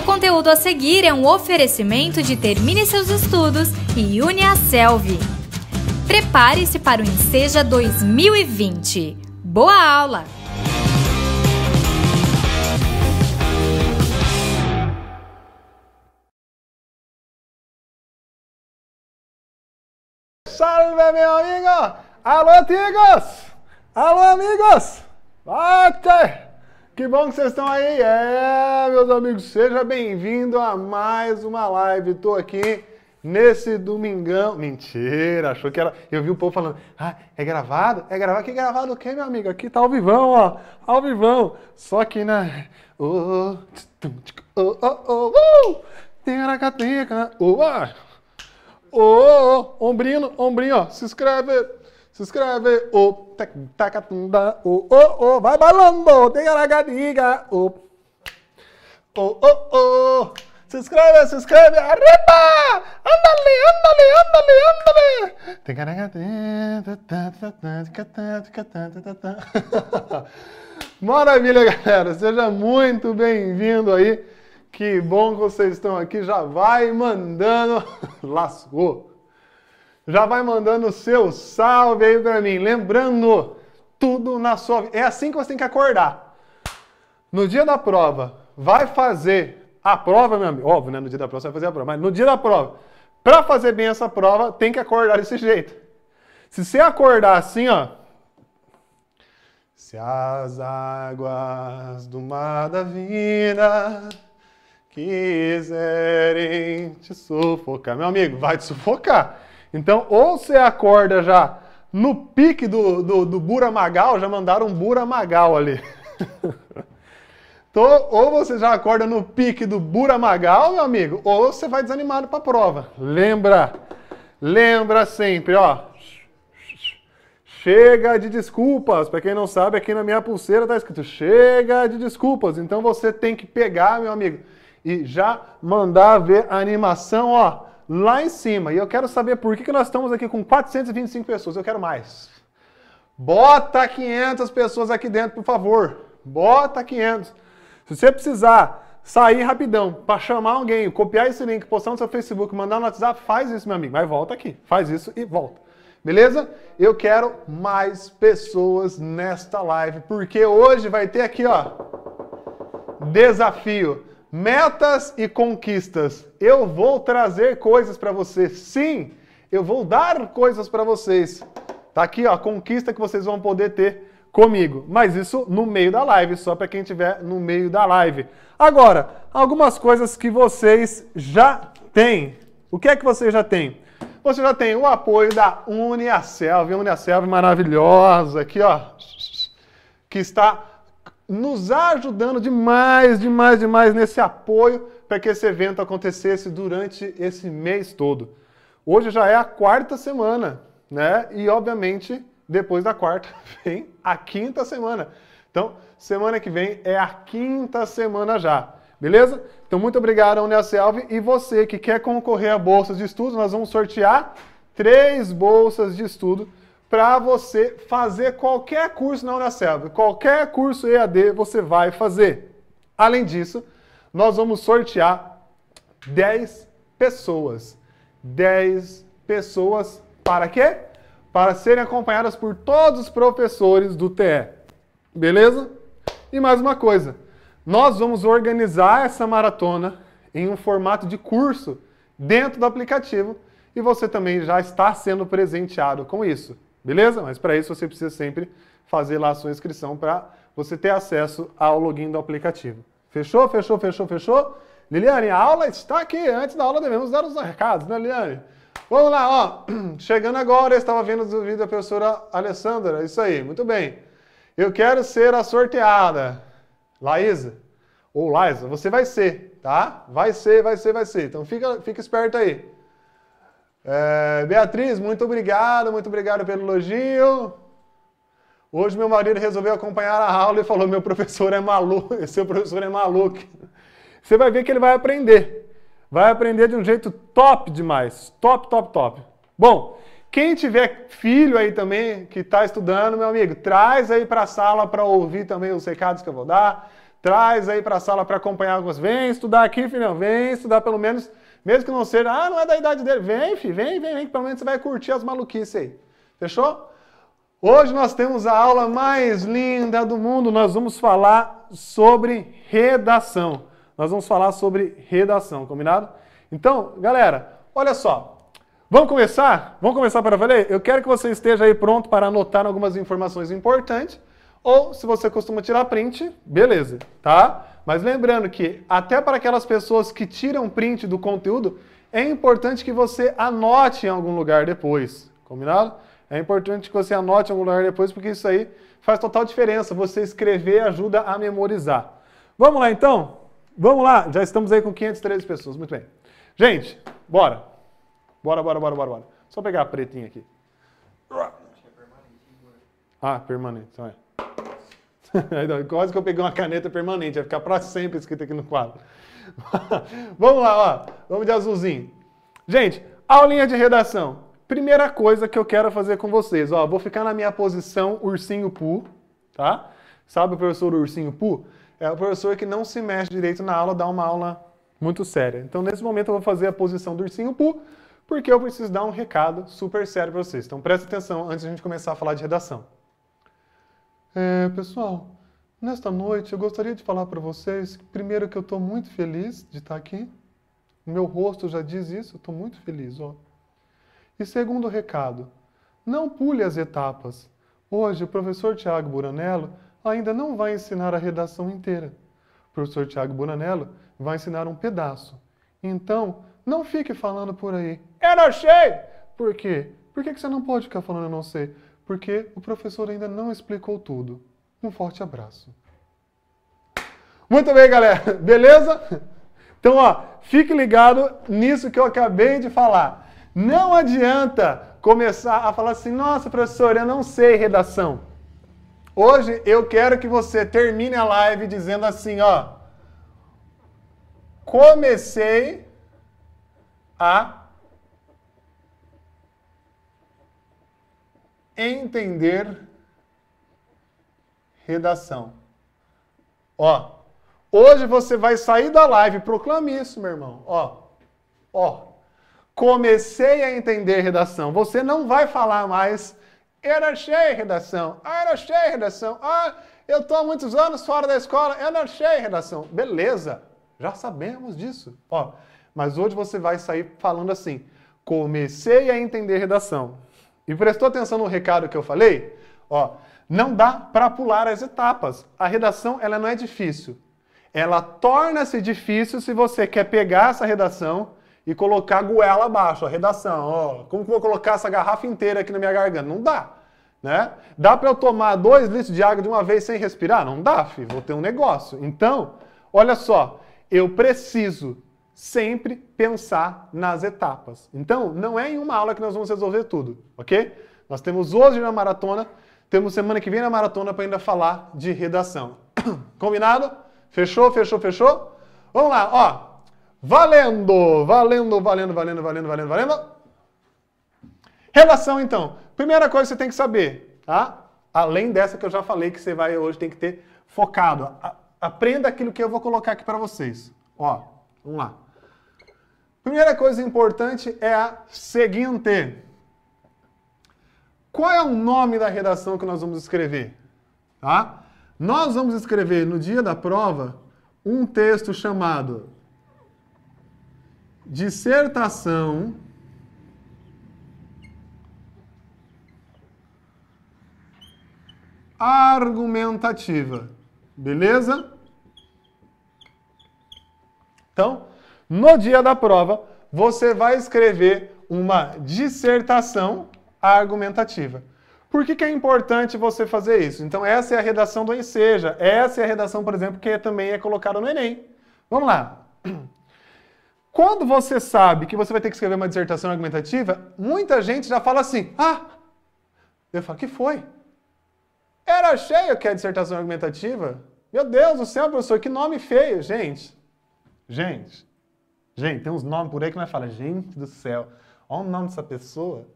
O conteúdo a seguir é um oferecimento de Termine Seus Estudos e Une a Selvi. Prepare-se para o Enseja 2020. Boa aula! Salve, meu amigo! Alô, amigos! Alô, amigos! Bate! Que bom que vocês estão aí! É, meus amigos, seja bem-vindo a mais uma live. Estou aqui nesse domingão. Mentira, achou que era. Eu vi o povo falando: ah, é gravado? É gravado? Que gravado o quê, meu amigo? Aqui tá ao vivão, ó. Ao vivão. Só que na. Né? Oh, oh, oh, oh. Uh! Teracateca. Oh, né? oh, oh, ombrino, ombrinho, ó. Se inscreve. Se inscreve, o tacatunda, o o o, vai balando, tem aragadiga, o o o o. Se inscreve, se inscreve, arriba! Andale, andale, andale, andale! Tem aragadiga, Maravilha, galera! Seja muito bem-vindo aí. Que bom que vocês estão aqui. Já vai mandando. Lascou! já vai mandando o seu salve aí para mim. Lembrando, tudo na sua É assim que você tem que acordar. No dia da prova, vai fazer a prova, meu amigo. Óbvio, né? No dia da prova você vai fazer a prova. Mas no dia da prova, para fazer bem essa prova, tem que acordar desse jeito. Se você acordar assim, ó. Se as águas do mar da vida quiserem te sufocar. Meu amigo, vai te sufocar. Então, ou você acorda já no pique do, do, do magal, já mandaram um bura magal ali. então, ou você já acorda no pique do bura magal, meu amigo, ou você vai desanimado para a prova. Lembra, lembra sempre, ó. Chega de desculpas. Para quem não sabe, aqui na minha pulseira está escrito chega de desculpas. Então você tem que pegar, meu amigo, e já mandar ver a animação, ó lá em cima. E eu quero saber por que, que nós estamos aqui com 425 pessoas. Eu quero mais. Bota 500 pessoas aqui dentro, por favor. Bota 500. Se você precisar sair rapidão para chamar alguém, copiar esse link, postar no seu Facebook, mandar no WhatsApp, faz isso, meu amigo. Mas volta aqui. Faz isso e volta. Beleza? Eu quero mais pessoas nesta live, porque hoje vai ter aqui, ó, desafio metas e conquistas. Eu vou trazer coisas para você. Sim, eu vou dar coisas para vocês. Tá aqui, ó, a conquista que vocês vão poder ter comigo. Mas isso no meio da live, só para quem estiver no meio da live. Agora, algumas coisas que vocês já têm. O que é que vocês já têm? Você já tem o apoio da Uniaselv, Uniaselv maravilhosa aqui, ó, que está nos ajudando demais, demais, demais nesse apoio para que esse evento acontecesse durante esse mês todo. Hoje já é a quarta semana, né? E obviamente, depois da quarta vem a quinta semana. Então, semana que vem é a quinta semana já. Beleza? Então, muito obrigado a Unicelv e você que quer concorrer a bolsas de estudo, nós vamos sortear três bolsas de estudo para você fazer qualquer curso na Unaselv. Qualquer curso EAD você vai fazer. Além disso, nós vamos sortear 10 pessoas. 10 pessoas para quê? Para serem acompanhadas por todos os professores do TE. Beleza? E mais uma coisa, nós vamos organizar essa maratona em um formato de curso dentro do aplicativo e você também já está sendo presenteado com isso. Beleza? Mas para isso você precisa sempre fazer lá a sua inscrição para você ter acesso ao login do aplicativo. Fechou? Fechou? Fechou? Fechou? Liliane, a aula está aqui. Antes da aula devemos dar os recados, né, Liliane? Vamos lá, ó. Chegando agora, eu estava vendo o vídeo da professora Alessandra. Isso aí, muito bem. Eu quero ser a sorteada. Laísa, ou Laísa, você vai ser, tá? Vai ser, vai ser, vai ser. Então fica, fica esperto aí. É, Beatriz, muito obrigado, muito obrigado pelo elogio. Hoje meu marido resolveu acompanhar a aula e falou: meu professor é maluco, seu professor é maluco. Você vai ver que ele vai aprender. Vai aprender de um jeito top demais. Top, top, top. Bom, quem tiver filho aí também que está estudando, meu amigo, traz aí para a sala para ouvir também os recados que eu vou dar. Traz aí para a sala para acompanhar alguns, Vem estudar aqui, filhão. Vem estudar pelo menos mesmo que não seja, ah, não é da idade dele. Vem, filho, vem, vem, vem, que pelo menos você vai curtir as maluquices aí. Fechou? Hoje nós temos a aula mais linda do mundo. Nós vamos falar sobre redação. Nós vamos falar sobre redação, combinado? Então, galera, olha só. Vamos começar? Vamos começar para valer? Eu quero que você esteja aí pronto para anotar algumas informações importantes. Ou, se você costuma tirar print, beleza, tá? Mas lembrando que, até para aquelas pessoas que tiram print do conteúdo, é importante que você anote em algum lugar depois. Combinado? É importante que você anote em algum lugar depois, porque isso aí faz total diferença. Você escrever ajuda a memorizar. Vamos lá então? Vamos lá, já estamos aí com 513 pessoas, muito bem. Gente, bora. Bora, bora, bora, bora, bora. Só pegar a pretinha aqui. Ah, permanente, então é. Quase que eu peguei uma caneta permanente, vai ficar para sempre escrito aqui no quadro. vamos lá, ó. Vamos de azulzinho. Gente, aulinha de redação. Primeira coisa que eu quero fazer com vocês, ó, vou ficar na minha posição ursinho pu, tá? Sabe o professor ursinho pu? É o professor que não se mexe direito na aula, dá uma aula muito séria. Então, nesse momento eu vou fazer a posição do ursinho pu, porque eu preciso dar um recado super sério para vocês. Então, presta atenção antes de a gente começar a falar de redação. É, pessoal, nesta noite eu gostaria de falar para vocês, primeiro que eu estou muito feliz de estar tá aqui. O meu rosto já diz isso, eu estou muito feliz. Ó. E segundo recado, não pule as etapas. Hoje o professor Tiago Buranello ainda não vai ensinar a redação inteira. O professor Tiago Buranello vai ensinar um pedaço. Então, não fique falando por aí, eu não sei! Por quê? Por que você não pode ficar falando eu não sei? porque o professor ainda não explicou tudo. Um forte abraço. Muito bem, galera. Beleza? Então, ó, fique ligado nisso que eu acabei de falar. Não adianta começar a falar assim: "Nossa, professor, eu não sei redação". Hoje eu quero que você termine a live dizendo assim, ó: Comecei a entender redação. Ó, hoje você vai sair da live, proclame isso, meu irmão. Ó, ó, comecei a entender redação. Você não vai falar mais, era cheia redação, ah, era cheia redação, ah, eu estou há muitos anos fora da escola, era cheia redação. Beleza, já sabemos disso. Ó, mas hoje você vai sair falando assim, comecei a entender redação. E prestou atenção no recado que eu falei? Ó, não dá para pular as etapas. A redação ela não é difícil. Ela torna-se difícil se você quer pegar essa redação e colocar a goela abaixo, a redação. Ó, como que eu vou colocar essa garrafa inteira aqui na minha garganta? Não dá. Né? Dá para eu tomar dois litros de água de uma vez sem respirar? Não dá, filho. Vou ter um negócio. Então, olha só, eu preciso sempre pensar nas etapas. Então, não é em uma aula que nós vamos resolver tudo, ok? Nós temos hoje na maratona, temos semana que vem na maratona para ainda falar de redação. Combinado? Fechou, fechou, fechou? Vamos lá, ó. Valendo, valendo, valendo, valendo, valendo, valendo, valendo. Redação, então. Primeira coisa que você tem que saber, tá? Além dessa que eu já falei que você vai hoje tem que ter focado. A aprenda aquilo que eu vou colocar aqui para vocês. Ó, vamos lá. Primeira coisa importante é a seguinte. Qual é o nome da redação que nós vamos escrever? Tá? Nós vamos escrever no dia da prova um texto chamado Dissertação Argumentativa. Beleza? Então, no dia da prova, você vai escrever uma dissertação argumentativa. Por que, que, é importante você fazer isso? Então, essa é a redação do Enseja. Essa é a redação, por exemplo, que também é colocada no Enem. Vamos lá. Quando você sabe que você vai ter que escrever uma dissertação argumentativa, muita gente já fala assim, ah, eu falo, que foi? Era cheio que é a dissertação argumentativa? Meu Deus do céu, professor, que nome feio, gente. Gente, Gente, tem uns nomes por aí que nós fala, gente do céu, olha o nome dessa pessoa.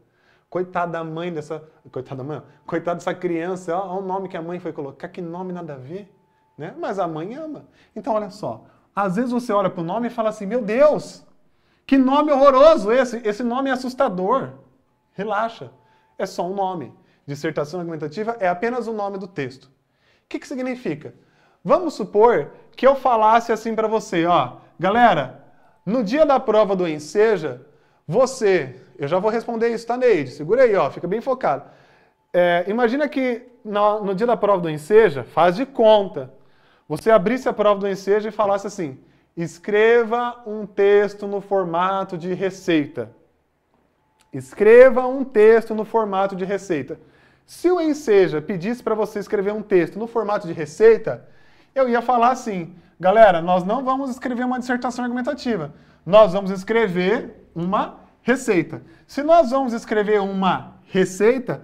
Coitada da mãe dessa. Coitada da mãe? Coitada dessa criança, olha, o nome que a mãe foi colocar, que nome nada a ver. Né? Mas a mãe ama. Então, olha só. Às vezes você olha para o nome e fala assim: Meu Deus, que nome horroroso esse! Esse nome é assustador. Relaxa. É só um nome. Dissertação argumentativa é apenas o nome do texto. O que, que significa? Vamos supor que eu falasse assim para você: Ó, galera, no dia da prova do Enseja, você, eu já vou responder isso, tá, Neide? Segura aí, ó, fica bem focado. É, imagina que no, no, dia da prova do Enseja, faz de conta, você abrisse a prova do Enseja e falasse assim, escreva um texto no formato de receita. Escreva um texto no formato de receita. Se o Enseja pedisse para você escrever um texto no formato de receita, eu ia falar assim, Galera, nós não vamos escrever uma dissertação argumentativa. Nós vamos escrever uma receita. Se nós vamos escrever uma receita,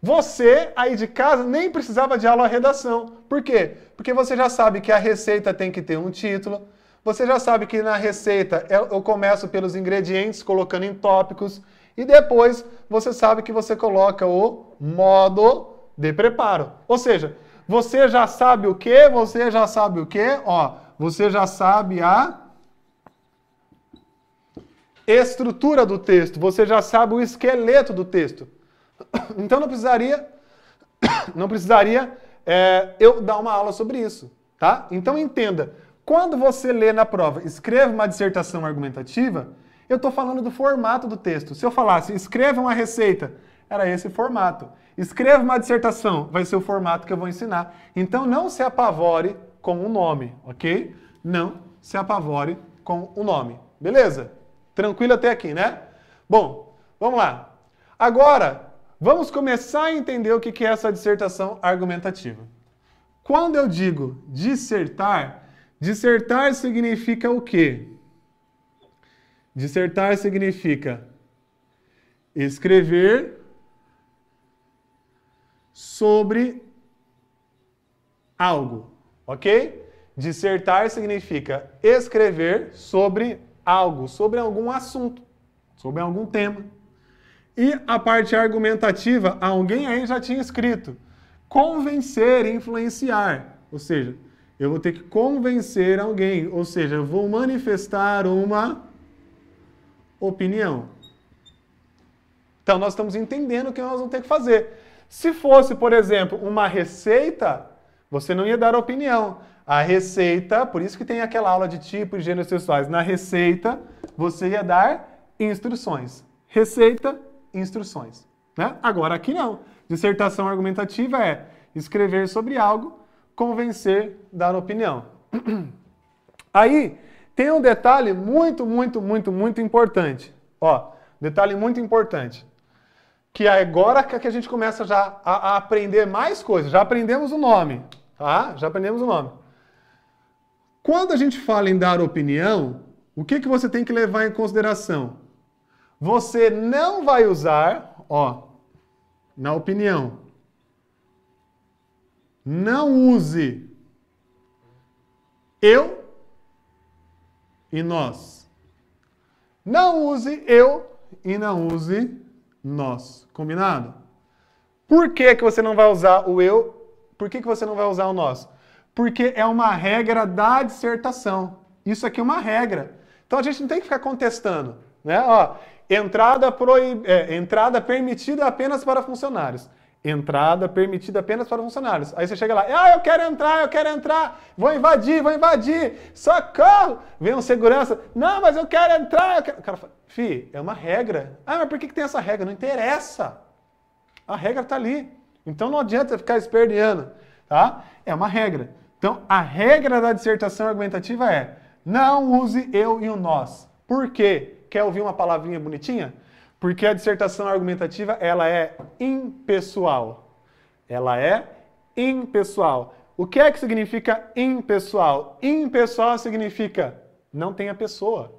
você aí de casa nem precisava de aula redação. Por quê? Porque você já sabe que a receita tem que ter um título. Você já sabe que na receita é, eu começo pelos ingredientes, colocando em tópicos. E depois você sabe que você coloca o modo de preparo. Ou seja, você já sabe o que? Você já sabe o que? Ó, você já sabe a estrutura do texto, você já sabe o esqueleto do texto. Então não precisaria, não precisaria é, eu dar uma aula sobre isso, tá? Então entenda, quando você lê na prova, escreva uma dissertação argumentativa, eu estou falando do formato do texto. Se eu falasse, escreva uma receita, era esse formato. Escreva uma dissertação, vai ser o formato que eu vou ensinar. Então não se apavore com o nome, ok? Não se apavore com o nome. Beleza? Tranquilo até aqui, né? Bom, vamos lá. Agora, vamos começar a entender o que é essa dissertação argumentativa. Quando eu digo dissertar, dissertar significa o quê? Dissertar significa escrever sobre algo, ok? Dissertar significa escrever sobre algo, sobre algum assunto, sobre algum tema. E a parte argumentativa, alguém aí já tinha escrito. Convencer, influenciar. Ou seja, eu vou ter que convencer alguém, ou seja, eu vou manifestar uma opinião. Então nós estamos entendendo o que nós vamos ter que fazer. Se fosse, por exemplo, uma receita, você não ia dar opinião. A receita, por isso que tem aquela aula de tipos e gêneros sexuais. Na receita, você ia dar instruções. Receita, instruções. Né? Agora, aqui não. Dissertação argumentativa é escrever sobre algo, convencer, dar opinião. Aí, tem um detalhe muito, muito, muito, muito importante. Ó, detalhe muito importante que agora que a gente começa já a, a aprender mais coisas. Já aprendemos o nome, tá? Já aprendemos o nome. Quando a gente fala em dar opinião, o que, que você tem que levar em consideração? Você não vai usar, ó, na opinião, não use eu e nós. Não use eu e não use nós. Combinado? Por que, que você não vai usar o eu? Por que, que você não vai usar o nós? Porque é uma regra da dissertação. Isso aqui é uma regra. Então a gente não tem que ficar contestando. Né? Ó, entrada, proib... É, entrada permitida apenas para funcionários entrada permitida apenas para funcionários. Aí você chega lá, ah, eu quero entrar, eu quero entrar, vou invadir, vou invadir, socorro! Vem um segurança, não, mas eu quero entrar, eu quero... O cara fala, fi, é uma regra. Ah, mas por que, que tem essa regra? Não interessa. A regra está ali. Então não adianta ficar esperneando, tá? É uma regra. Então a regra da dissertação argumentativa é, não use eu e o nós. Por quê? Quer ouvir uma palavrinha bonitinha? Porque a dissertação argumentativa, ela é impessoal. Ela é impessoal. O que é que significa impessoal? Impessoal significa não tem a pessoa,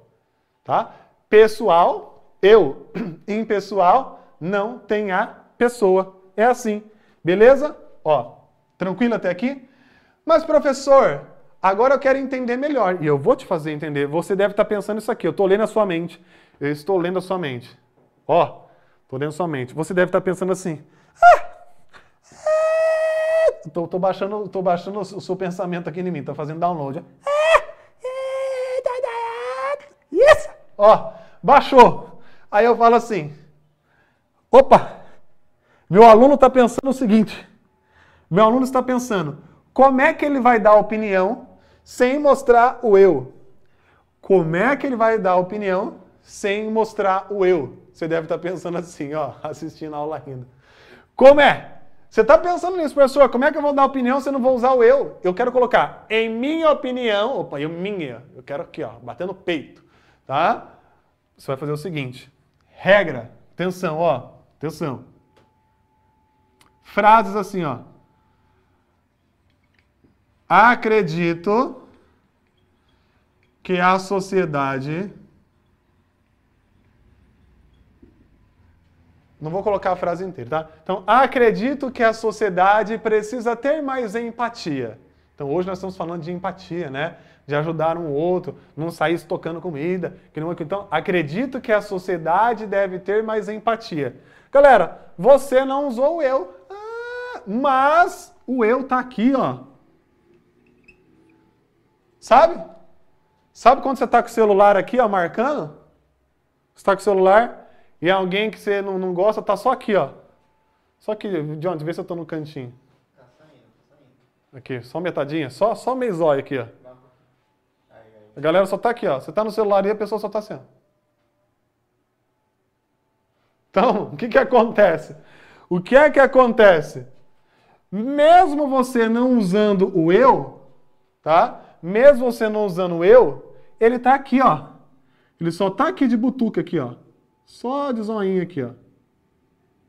tá? Pessoal, eu. Impessoal, não tem a pessoa. É assim. Beleza? Ó, tranquilo até aqui? Mas professor, agora eu quero entender melhor e eu vou te fazer entender. Você deve estar pensando isso aqui, eu estou lendo a sua mente. Eu estou lendo a sua mente. Ó, tô lendo sua mente. Você deve estar tá pensando assim. Ah, é... tô, tô, baixando, tô baixando o seu pensamento aqui em mim, tá fazendo download. Yes! Ó, baixou. Aí eu falo assim: opa, meu aluno está pensando o seguinte. Meu aluno está pensando, como é que ele vai dar opinião sem mostrar o eu? Como é que ele vai dar opinião sem mostrar o eu? você deve estar tá pensando assim, ó, assistindo a aula ainda. Como é? Você está pensando nisso, professor? Como é que eu vou dar opinião se eu não vou usar o eu? Eu quero colocar em minha opinião, opa, eu minha, eu quero aqui, ó, batendo no peito, tá? Você vai fazer o seguinte, regra, atenção, ó, atenção. Frases assim, ó. Acredito que a sociedade Não vou colocar a frase inteira, tá? Então, acredito que a sociedade precisa ter mais empatia. Então, hoje nós estamos falando de empatia, né? De ajudar um outro, não sair estocando comida. Que não... Então, acredito que a sociedade deve ter mais empatia. Galera, você não usou o eu, ah, mas o eu tá aqui, ó. Sabe? Sabe quando você tá com o celular aqui, ó, marcando? Você tá com o celular, e alguém que você não, não gosta tá só aqui, ó. Só aqui, John, vê se eu tô no cantinho. Tá saindo, tá saindo. Aqui, só metadinha, só, só meio zóio aqui, ó. A galera só tá aqui, ó. Você tá no celular e a pessoa só tá assim, ó. Então, o que que acontece? O que é que acontece? Mesmo você não usando o eu, tá? Mesmo você não usando o eu, ele tá aqui, ó. Ele só tá aqui de butuca aqui, ó. Só de zoinho aqui, ó.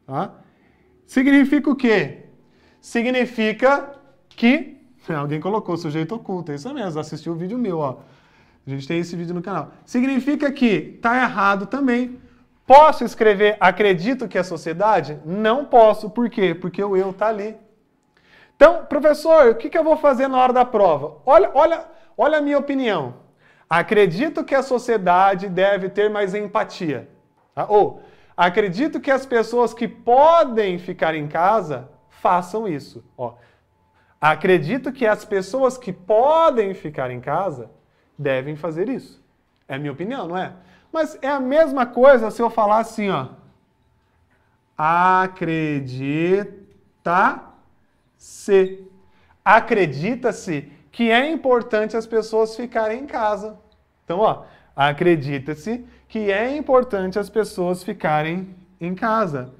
Tá? Significa o quê? Significa que... Alguém colocou sujeito oculto, é isso mesmo, assistiu o vídeo meu, ó. A gente tem esse vídeo no canal. Significa que tá errado também. Posso escrever acredito que a sociedade? Não posso. Por quê? Porque o eu tá ali. Então, professor, o que, que eu vou fazer na hora da prova? Olha, olha, olha a minha opinião. Acredito que a sociedade deve ter mais empatia. Tá? Ou, acredito que as pessoas que podem ficar em casa façam isso. Ó, acredito que as pessoas que podem ficar em casa devem fazer isso. É a minha opinião, não é? Mas é a mesma coisa se eu falar assim, ó. Acredita-se. Acredita-se que é importante as pessoas ficarem em casa. Então, ó, Acredita-se que é importante as pessoas ficarem em casa.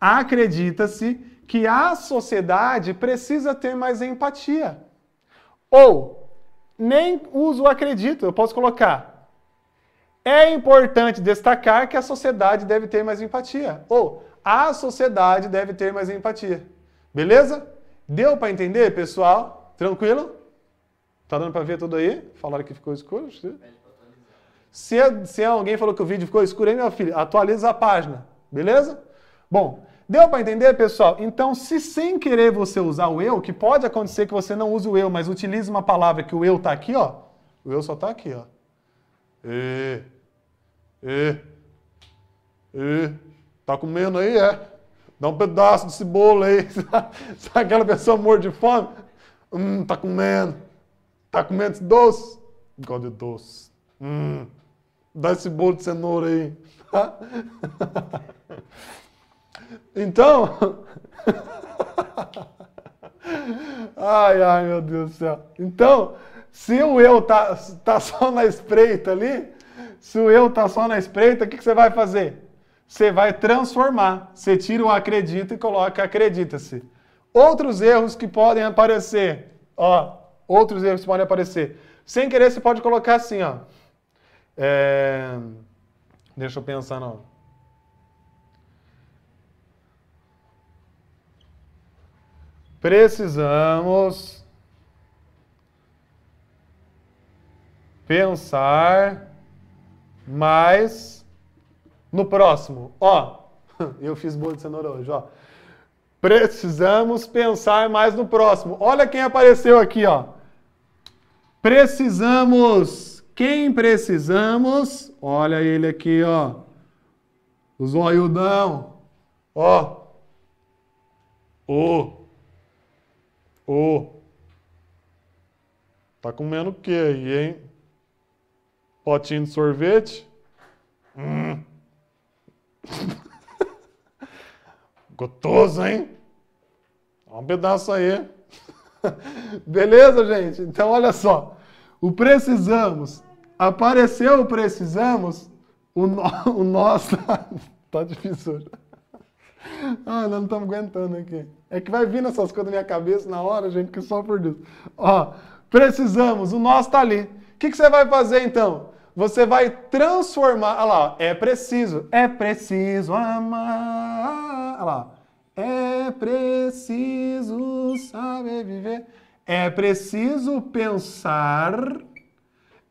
Acredita-se que a sociedade precisa ter mais empatia. Ou, nem uso acredito, eu posso colocar. É importante destacar que a sociedade deve ter mais empatia. Ou, a sociedade deve ter mais empatia. Beleza? Deu para entender, pessoal? Tranquilo? Tá dando para ver tudo aí? Falaram que ficou escuro? Se, é, se é alguém falou que o vídeo ficou escuro aí, meu filho, atualiza a página, beleza? Bom, deu para entender, pessoal? Então, se sem querer você usar o eu, que pode acontecer que você não use o eu, mas utilize uma palavra que o eu está aqui, ó. O eu só está aqui, ó. E, e, e, tá comendo aí, é? Dá um pedaço desse bolo aí. Sabe aquela pessoa morre de fome? Hum, tá comendo. Tá comendo esse doce? Gosto de doce. Hum. Dá esse bolo de cenoura aí. Então. Ai, ai, meu Deus do céu. Então, se o eu tá, tá só na espreita ali, se o eu tá só na espreita, o que, que você vai fazer? Você vai transformar. Você tira o acredita e coloca acredita-se. Outros erros que podem aparecer, ó, outros erros que podem aparecer. Sem querer, você pode colocar assim, ó. É... Deixa eu pensar, não. Precisamos pensar mais no próximo. Ó, eu fiz bolo de cenoura hoje, ó. Precisamos pensar mais no próximo. Olha quem apareceu aqui, ó. Precisamos quem precisamos, olha ele aqui, ó, o zoiudão, ó, o, o, tá comendo o que aí, hein? Potinho de sorvete? Hum. Gostoso, hein? Dá um pedaço aí. Beleza, gente? Então, olha só. O precisamos Apareceu precisamos, o, no, o nosso. Tá, tá difícil Ah, nós não estamos aguentando aqui. É que vai vindo essas coisas na minha cabeça na hora, gente, que só por Deus. Ó, precisamos, o nosso tá ali. O que, que você vai fazer então? Você vai transformar. Olha lá, é preciso. É preciso amar. Olha lá. É preciso saber viver. É preciso pensar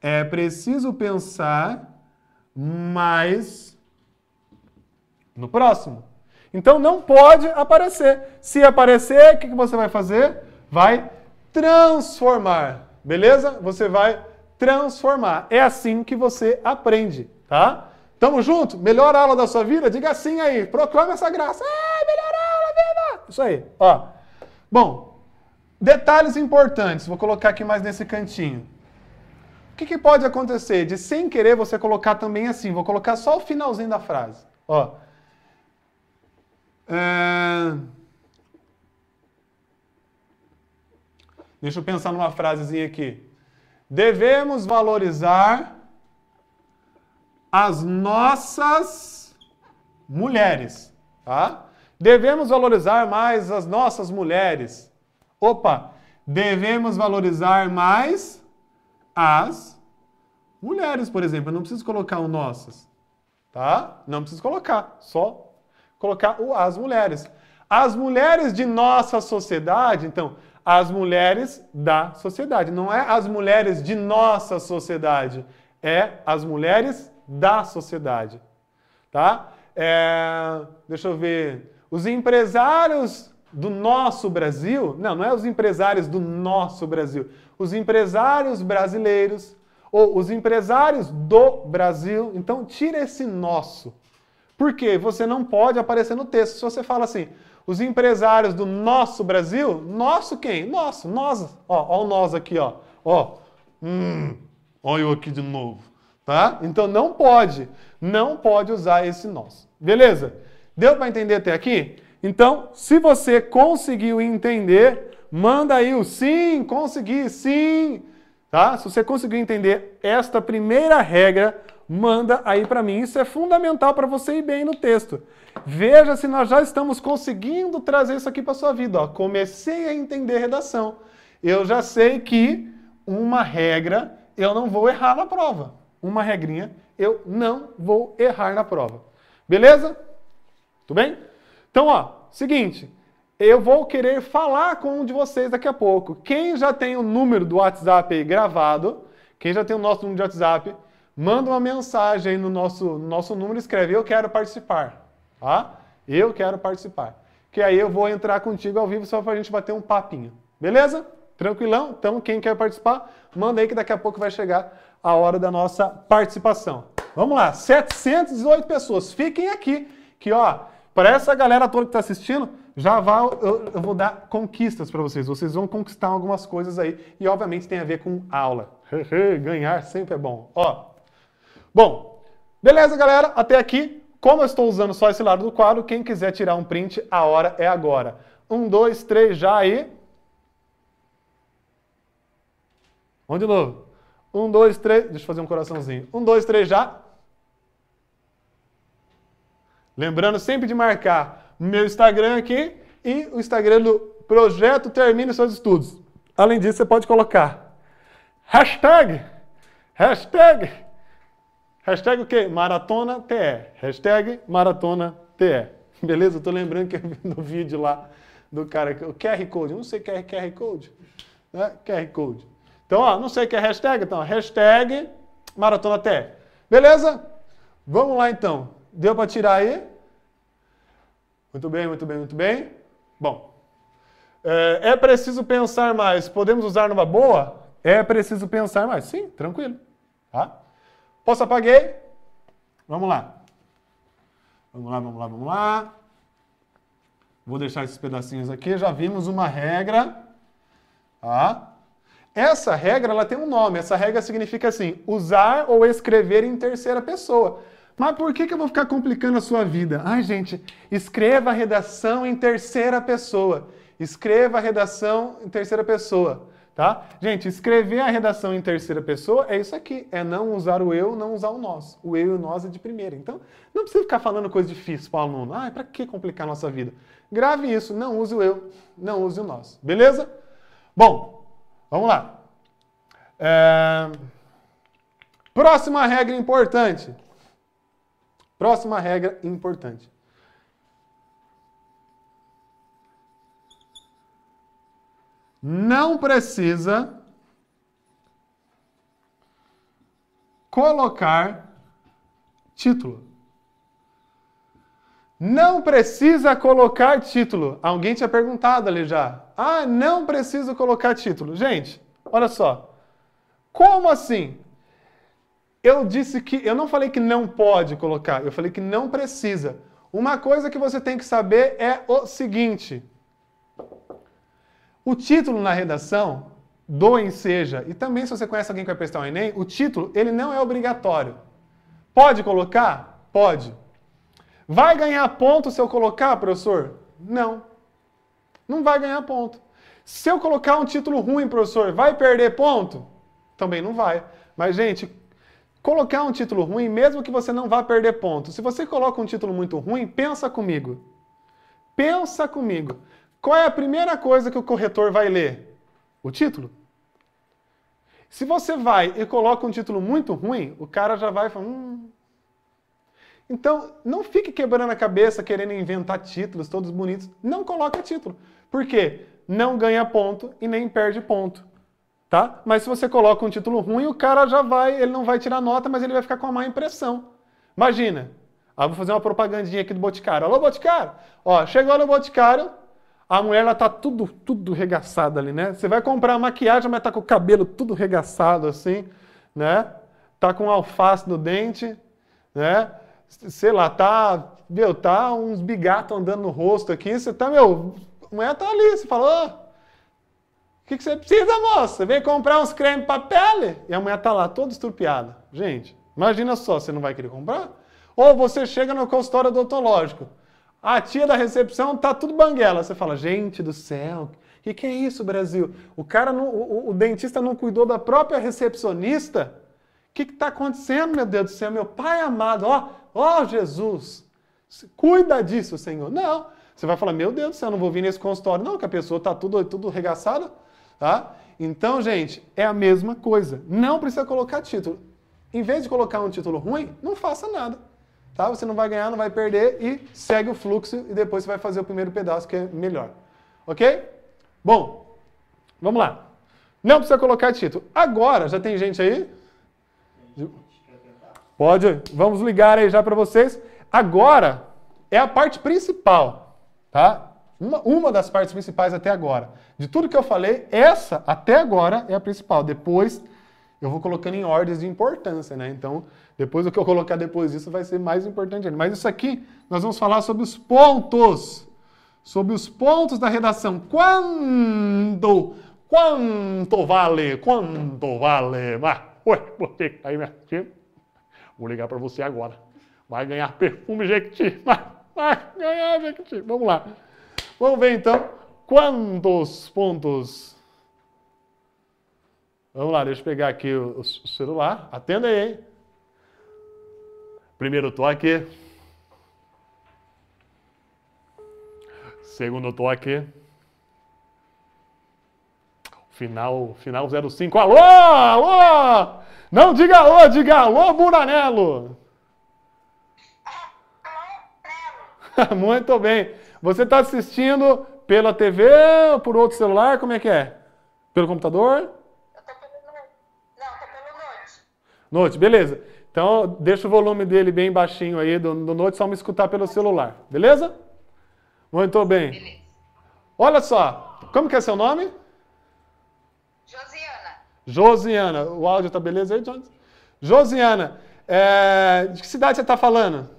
é preciso pensar mais no próximo. Então não pode aparecer. Se aparecer, o que você vai fazer? Vai transformar. Beleza? Você vai transformar. É assim que você aprende, tá? Tamo junto? Melhor aula da sua vida? Diga assim aí. Proclama essa graça. É, melhor aula, viva! Isso aí, ó. Bom, detalhes importantes. Vou colocar aqui mais nesse cantinho. O que, que, pode acontecer? De sem querer você colocar também assim, vou colocar só o finalzinho da frase. Ó. É... Deixa eu pensar numa frasezinha aqui. Devemos valorizar as nossas mulheres, tá? Devemos valorizar mais as nossas mulheres. Opa, devemos valorizar mais as mulheres, por exemplo. Eu não preciso colocar o nossas, tá? Não preciso colocar, só colocar o as mulheres. As mulheres de nossa sociedade, então, as mulheres da sociedade. Não é as mulheres de nossa sociedade, é as mulheres da sociedade, tá? É, deixa eu ver. Os empresários do nosso Brasil, não, não é os empresários do nosso Brasil, os empresários brasileiros ou os empresários do Brasil. Então, tira esse nosso. Porque você não pode aparecer no texto. Se você fala assim, os empresários do nosso Brasil, nosso quem? Nosso, nós. Ó, ó o nós aqui, ó. Ó, hum, ó eu aqui de novo, tá? Então não pode, não pode usar esse nós. Beleza? Deu para entender até aqui? Então, se você conseguiu entender, Manda aí o sim, consegui, sim. Tá? Se você conseguiu entender esta primeira regra, manda aí para mim. Isso é fundamental para você ir bem no texto. Veja se nós já estamos conseguindo trazer isso aqui para sua vida. Ó. Comecei a entender redação. Eu já sei que uma regra eu não vou errar na prova. Uma regrinha eu não vou errar na prova. Beleza? Tudo bem? Então, ó, seguinte, eu vou querer falar com um de vocês daqui a pouco. Quem já tem o número do WhatsApp gravado, quem já tem o nosso número de WhatsApp, manda uma mensagem no nosso, nosso número e escreve: Eu quero participar. Tá? Eu quero participar. Que aí eu vou entrar contigo ao vivo só para a gente bater um papinho. Beleza? Tranquilão? Então, quem quer participar, manda aí que daqui a pouco vai chegar a hora da nossa participação. Vamos lá, 718 pessoas. Fiquem aqui, que ó, para essa galera toda que está assistindo, já vá, eu, eu vou dar conquistas para vocês. Vocês vão conquistar algumas coisas aí. E, obviamente, tem a ver com aula. Ganhar sempre é bom. Ó. Bom, beleza, galera? Até aqui. Como eu estou usando só esse lado do quadro, quem quiser tirar um print, a hora é agora. Um, dois, três, já aí. Vamos de novo. Um, dois, três. Deixa eu fazer um coraçãozinho. Um, dois, três, já. Lembrando sempre de marcar meu Instagram aqui e o Instagram do Projeto Termina Seus Estudos. Além disso, você pode colocar hashtag, hashtag, hashtag o quê? Maratona TE, hashtag Maratona TE. Beleza? Eu tô lembrando que no vídeo lá do cara, o QR Code, não sei o que é QR Code, né? QR Code. Então, ó, não sei o que é hashtag, então, hashtag Maratona TE. Beleza? Vamos lá então. Deu para tirar aí? Muito bem, muito bem, muito bem. Bom, eh, é preciso pensar mais. Podemos usar numa boa? É preciso pensar mais. Sim, tranquilo. Tá? Posso apaguei? Vamos lá. Vamos lá, vamos lá, vamos lá. Vou deixar esses pedacinhos aqui. Já vimos uma regra. Tá? Essa regra ela tem um nome. Essa regra significa assim: usar ou escrever em terceira pessoa. Mas por que, que eu vou ficar complicando a sua vida? Ai, gente, escreva a redação em terceira pessoa. Escreva a redação em terceira pessoa, tá? Gente, escrever a redação em terceira pessoa é isso aqui. É não usar o eu, não usar o nós. O eu e o nós é de primeira. Então, não precisa ficar falando coisa difícil para o aluno. Ai, para que complicar a nossa vida? Grave isso, não use o eu, não use o nós. Beleza? Bom, vamos lá. É... Próxima regra importante. Próxima regra importante. Não precisa colocar título. Não precisa colocar título. Alguém tinha perguntado ali já. Ah, não preciso colocar título. Gente, olha só. Como assim? Eu disse que. Eu não falei que não pode colocar, eu falei que não precisa. Uma coisa que você tem que saber é o seguinte: o título na redação, do seja, e também se você conhece alguém que vai prestar o um Enem, o título ele não é obrigatório. Pode colocar? Pode. Vai ganhar ponto se eu colocar, professor? Não. Não vai ganhar ponto. Se eu colocar um título ruim, professor, vai perder ponto? Também não vai. Mas, gente, colocar um título ruim, mesmo que você não vá perder ponto. Se você coloca um título muito ruim, pensa comigo. Pensa comigo. Qual é a primeira coisa que o corretor vai ler? O título. Se você vai e coloca um título muito ruim, o cara já vai falar. Hum. Então, não fique quebrando a cabeça querendo inventar títulos todos bonitos. Não coloca título. Por quê? Não ganha ponto e nem perde ponto tá? Mas se você coloca um título ruim, o cara já vai, ele não vai tirar nota, mas ele vai ficar com a má impressão. Imagina, ah, vou fazer uma propagandinha aqui do Boticário. Alô, Boticário! Ó, chegou no Boticário, a mulher ela tá tudo, tudo regaçada ali, né? Você vai comprar maquiagem, mas tá com o cabelo tudo regaçado assim, né? Tá com alface no dente, né? Sei lá, tá, meu, tá uns bigatos andando no rosto aqui, você tá, meu, a mulher tá ali, você fala, oh, o que, que você precisa, moça? Vem comprar uns creme para pele? E a mulher tá lá, toda estrupiada. Gente, imagina só, você não vai querer comprar? Ou você chega no consultório odontológico, a tia da recepção tá tudo banguela. Você fala, gente do céu, o que, que é isso, Brasil? O cara, não, o, o, dentista não cuidou da própria recepcionista? O que está acontecendo, meu Deus do céu? Meu pai amado, ó, ó Jesus, cuida disso, Senhor. Não, você vai falar, meu Deus do céu, eu não vou vir nesse consultório. Não, que a pessoa tá tudo, tudo regaçada. Tá? Então, gente, é a mesma coisa. Não precisa colocar título. Em vez de colocar um título ruim, não faça nada. Tá? Você não vai ganhar, não vai perder e segue o fluxo e depois você vai fazer o primeiro pedaço que é melhor. Ok? Bom, vamos lá. Não precisa colocar título. Agora, já tem gente aí? Pode, vamos ligar aí já para vocês. Agora é a parte principal, tá? uma, uma das partes principais até agora. De tudo que eu falei, essa até agora é a principal. Depois eu vou colocando em ordens de importância, né? Então, depois o que eu colocar depois disso vai ser mais importante ainda. Mas isso aqui nós vamos falar sobre os pontos. Sobre os pontos da redação. Quando? Quanto vale? Quanto vale? Ah, oi, botei aí minha tia. Vou ligar para você agora. Vai ganhar perfume Jequiti. Vai, vai ganhar Jequiti. Vamos lá. Vamos ver então quantos pontos. Vamos lá, deixa eu pegar aqui o, celular. Atenda aí, hein? Primeiro toque. Segundo toque. Final, final 05. Alô, alô! Não diga alô, diga alô, Buranello! Muito bem. Você está assistindo pela TV, por outro celular? Como é que é? Pelo computador? Eu Não, tô pelo Note. Tá Note, beleza. Então, deixa o volume dele bem baixinho aí do, do Note, só me escutar pelo celular. Beleza? Muito bem. Beleza. Olha só, como que é seu nome? Josiana. Josiana. O áudio tá beleza aí, Jones? Josiana, é... de que cidade você está falando?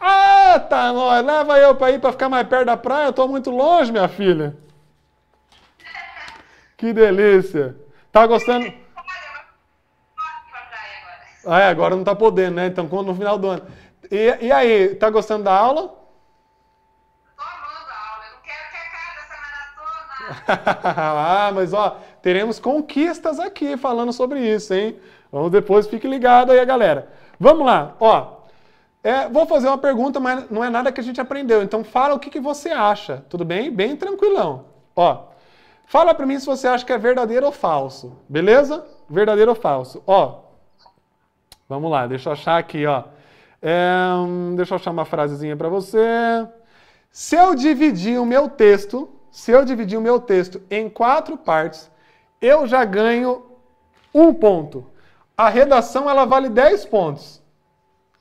Ah, tá, nós, leva eu para ir para ficar mais perto da praia, eu estou muito longe, minha filha. Que delícia. Tá gostando? Ah, é, agora não tá podendo, né? Então, quando no final do ano. E, e aí, tá gostando da aula? Tô amando a aula. Eu não quero que acabe essa maratona. ah, mas ó, teremos conquistas aqui falando sobre isso, hein? Vamos depois, fique ligado aí, galera. Vamos lá, ó. É, vou fazer uma pergunta, mas não é nada que a gente aprendeu. Então fala o que, que você acha, tudo bem? Bem tranquilão. Ó, fala para mim se você acha que é verdadeiro ou falso, beleza? Verdadeiro ou falso? Ó, vamos lá, deixa eu achar aqui, ó. É, deixa eu achar uma frasezinha para você. Se eu dividir o meu texto, se eu dividir o meu texto em quatro partes, eu já ganho um ponto. A redação ela vale 10 pontos.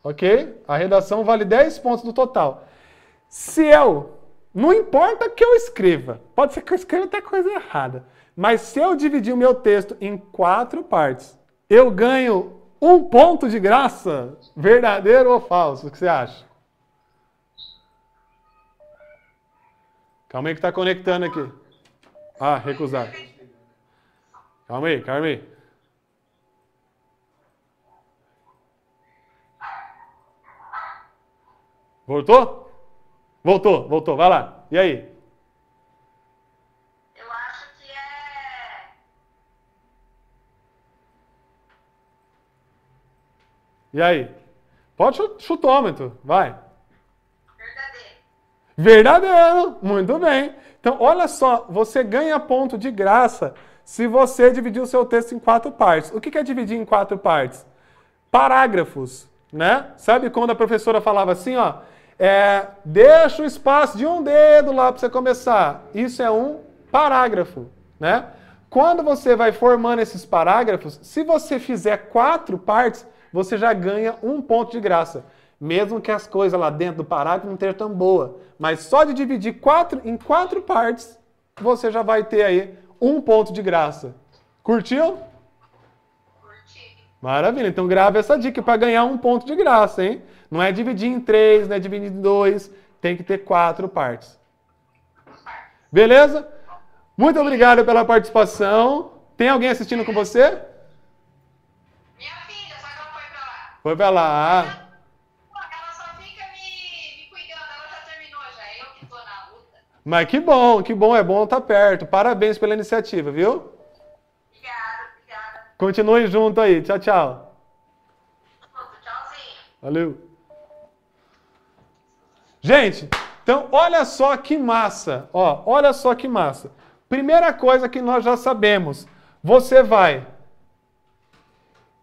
Ok? A redação vale 10 pontos do total. Se eu, não importa que eu escreva, pode ser que eu escreva até coisa errada, mas se eu dividir o meu texto em quatro partes, eu ganho um ponto de graça? Verdadeiro ou falso? O que você acha? Calma aí que está conectando aqui. Ah, recusar. Calma aí, calma aí. Voltou? Voltou, voltou. Vai lá. E aí? Eu acho que é. E aí? Pode chutômetro, vai. Verdadeiro. Verdadeiro, muito bem. Então, olha só, você ganha ponto de graça se você dividir o seu texto em quatro partes. O que é dividir em quatro partes? Parágrafos, né? Sabe quando a professora falava assim, ó, é, deixa o espaço de um dedo lá para você começar. Isso é um parágrafo, né? Quando você vai formando esses parágrafos, se você fizer quatro partes, você já ganha um ponto de graça. Mesmo que as coisas lá dentro do parágrafo não estejam tão boa. Mas só de dividir quatro, em quatro partes, você já vai ter aí um ponto de graça. Curtiu? Curti. Maravilha. Então grave essa dica para ganhar um ponto de graça, hein? Não é dividir em três, não é dividir em dois. Tem que ter quatro partes. Beleza? Muito obrigado pela participação. Tem alguém assistindo com você? Minha filha, só que ela foi pra lá. Foi pra lá. Mas que bom, que bom, é bom estar tá perto. Parabéns pela iniciativa, viu? Obrigada, obrigada. Continue junto aí. Tchau, tchau. Tchauzinho. Valeu. Gente, então olha só que massa, ó, olha só que massa. Primeira coisa que nós já sabemos, você vai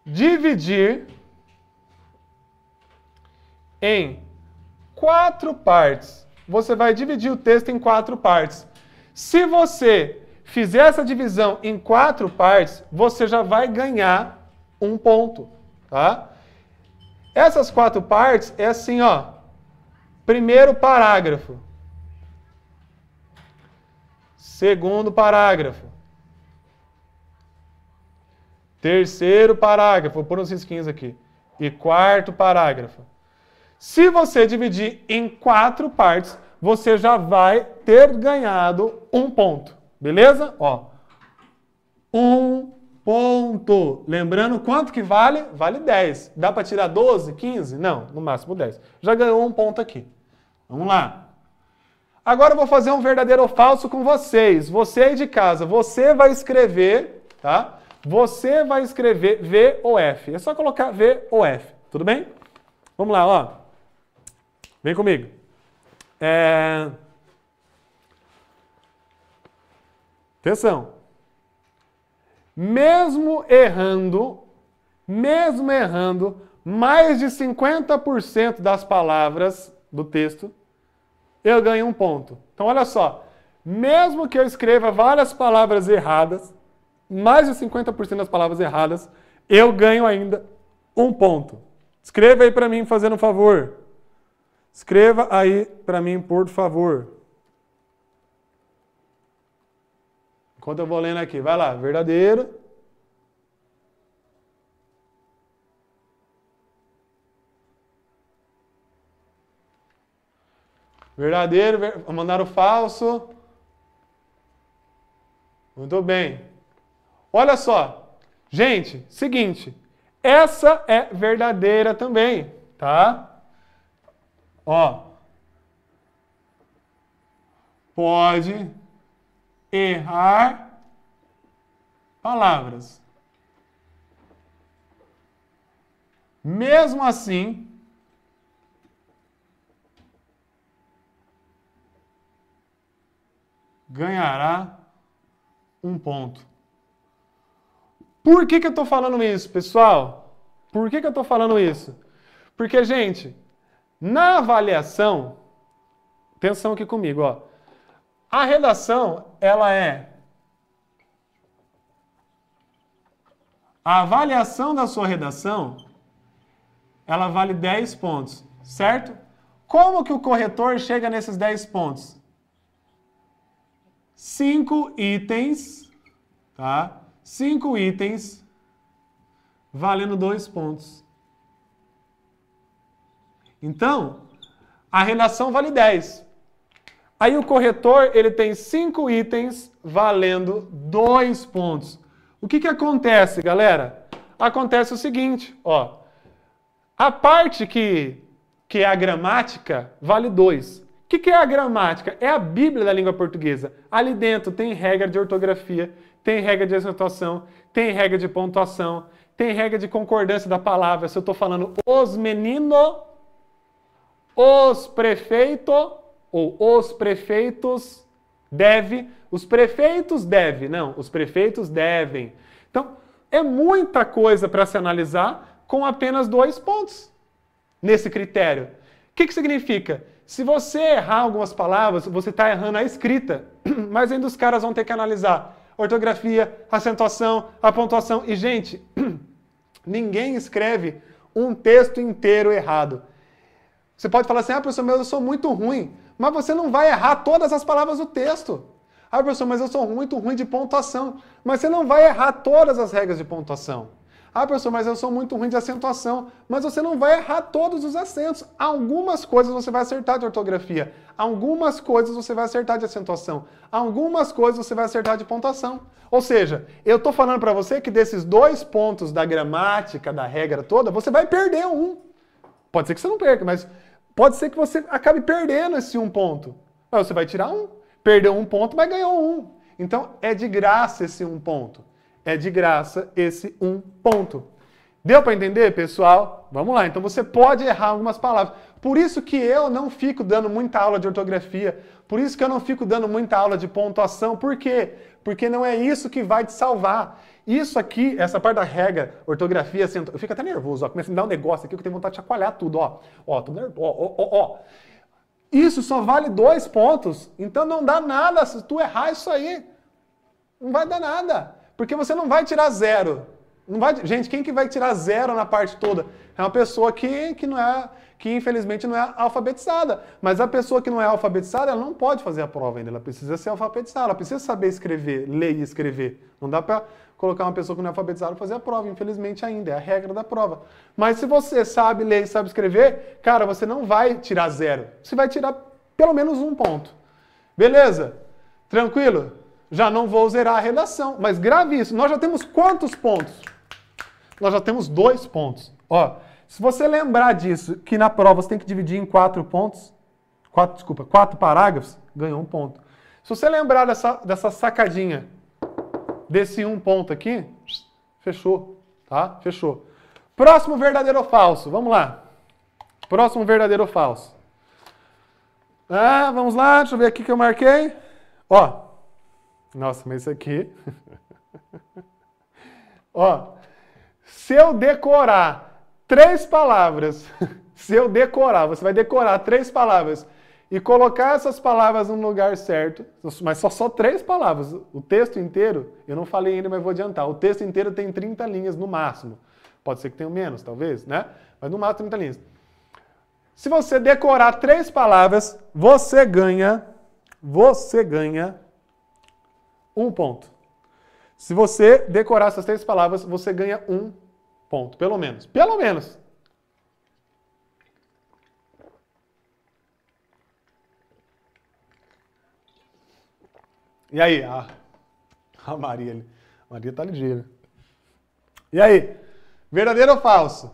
dividir em quatro partes. Você vai dividir o texto em quatro partes. Se você fizer essa divisão em quatro partes, você já vai ganhar um ponto, tá? Essas quatro partes é assim, ó. Primeiro parágrafo. Segundo parágrafo. Terceiro parágrafo. Vou pôr uns risquinhos aqui. E quarto parágrafo. Se você dividir em quatro partes, você já vai ter ganhado um ponto. Beleza? Ó. Um Ponto. Lembrando, quanto que vale? Vale 10. Dá para tirar 12, 15? Não, no máximo 10. Já ganhou um ponto aqui. Vamos lá. Agora eu vou fazer um verdadeiro ou falso com vocês. Você aí de casa, você vai escrever, tá? Você vai escrever V ou F. É só colocar V ou F, tudo bem? Vamos lá, ó. Vem comigo. É... Atenção mesmo errando, mesmo errando, mais de 50% das palavras do texto, eu ganho um ponto. Então, olha só, mesmo que eu escreva várias palavras erradas, mais de 50% das palavras erradas, eu ganho ainda um ponto. Escreva aí para mim, fazendo um favor. Escreva aí para mim, por favor. Enquanto eu vou lendo aqui, vai lá, verdadeiro. Verdadeiro, ver... mandaram falso. Muito bem. Olha só. Gente, seguinte. Essa é verdadeira também, tá? Ó. Pode errar palavras. Mesmo assim, ganhará um ponto. Por que, que eu estou falando isso, pessoal? Por que, que eu estou falando isso? Porque, gente, na avaliação, atenção aqui comigo, ó, a redação ela é a avaliação da sua redação, ela vale 10 pontos, certo? Como que o corretor chega nesses 10 pontos? Cinco itens, tá? Cinco itens valendo dois pontos. Então, a redação vale 10. Aí o corretor ele tem cinco itens valendo dois pontos. O que, que acontece, galera? Acontece o seguinte, ó. A parte que, que é a gramática vale dois. O que, que é a gramática? É a Bíblia da língua portuguesa. Ali dentro tem regra de ortografia, tem regra de acentuação, tem regra de pontuação, tem regra de concordância da palavra. Se eu estou falando os menino, os prefeito, ou os prefeitos deve, os prefeitos deve, não, os prefeitos devem. Então, é muita coisa para se analisar com apenas dois pontos nesse critério. O que, que significa? Se você errar algumas palavras, você está errando a escrita, mas ainda os caras vão ter que analisar ortografia, acentuação, a pontuação. E, gente, ninguém escreve um texto inteiro errado. Você pode falar assim, ah, professor, mas eu sou muito ruim. Mas você não vai errar todas as palavras do texto. Ah, professor, mas eu sou muito ruim de pontuação. Mas você não vai errar todas as regras de pontuação. Ah, professor, mas eu sou muito ruim de acentuação. Mas você não vai errar todos os acentos. Algumas coisas você vai acertar de ortografia. Algumas coisas você vai acertar de acentuação. Algumas coisas você vai acertar de pontuação. Ou seja, eu estou falando para você que desses dois pontos da gramática, da regra toda, você vai perder um. Pode ser que você não perca, mas pode ser que você acabe perdendo esse um ponto. Mas você vai tirar um. Perdeu um ponto, mas ganhou um. Então é de graça esse um ponto. É de graça esse um ponto. Deu para entender, pessoal? Vamos lá. Então você pode errar algumas palavras. Por isso que eu não fico dando muita aula de ortografia. Por isso que eu não fico dando muita aula de pontuação. Por quê? Porque não é isso que vai te salvar. Isso aqui, essa parte da regra, ortografia, acento, eu fico até nervoso, ó, começa a me dar um negócio aqui que eu tenho vontade de chacoalhar tudo, ó. Ó, tô nervoso, ó, ó, ó. Isso só vale dois pontos, então não dá nada se tu errar isso aí. Não vai dar nada, porque você não vai tirar zero. Não vai, gente, quem que vai tirar zero na parte toda? É uma pessoa que, que não é que infelizmente não é alfabetizada. Mas a pessoa que não é alfabetizada, ela não pode fazer a prova ainda, ela precisa ser alfabetizada, ela precisa saber escrever, ler e escrever. Não dá para colocar uma pessoa que não é alfabetizada fazer a prova, infelizmente ainda, é a regra da prova. Mas se você sabe ler e sabe escrever, cara, você não vai tirar zero. Você vai tirar pelo menos um ponto. Beleza? Tranquilo? Já não vou zerar a redação, mas grave isso. Nós já temos quantos pontos? Nós já temos dois pontos. Ó, se você lembrar disso, que na prova você tem que dividir em quatro pontos, quatro, desculpa, quatro parágrafos, ganhou um ponto. Se você lembrar dessa, dessa sacadinha desse um ponto aqui, fechou, tá? Fechou. Próximo verdadeiro ou falso, vamos lá. Próximo verdadeiro ou falso. Ah, vamos lá, deixa eu ver aqui que eu marquei. Ó, nossa, mas isso aqui... Ó, se eu decorar três palavras, se eu decorar, você vai decorar três palavras e colocar essas palavras no lugar certo, mas só, só três palavras. O texto inteiro, eu não falei ainda, mas vou adiantar. O texto inteiro tem 30 linhas no máximo. Pode ser que tenha menos, talvez, né? Mas no máximo 30 linhas. Se você decorar três palavras, você ganha, você ganha um ponto. Se você decorar essas três palavras, você ganha um ponto, pelo menos. Pelo menos. E aí? A, ah, a Maria. ali. Maria tá ligeira. E aí? Verdadeiro ou falso?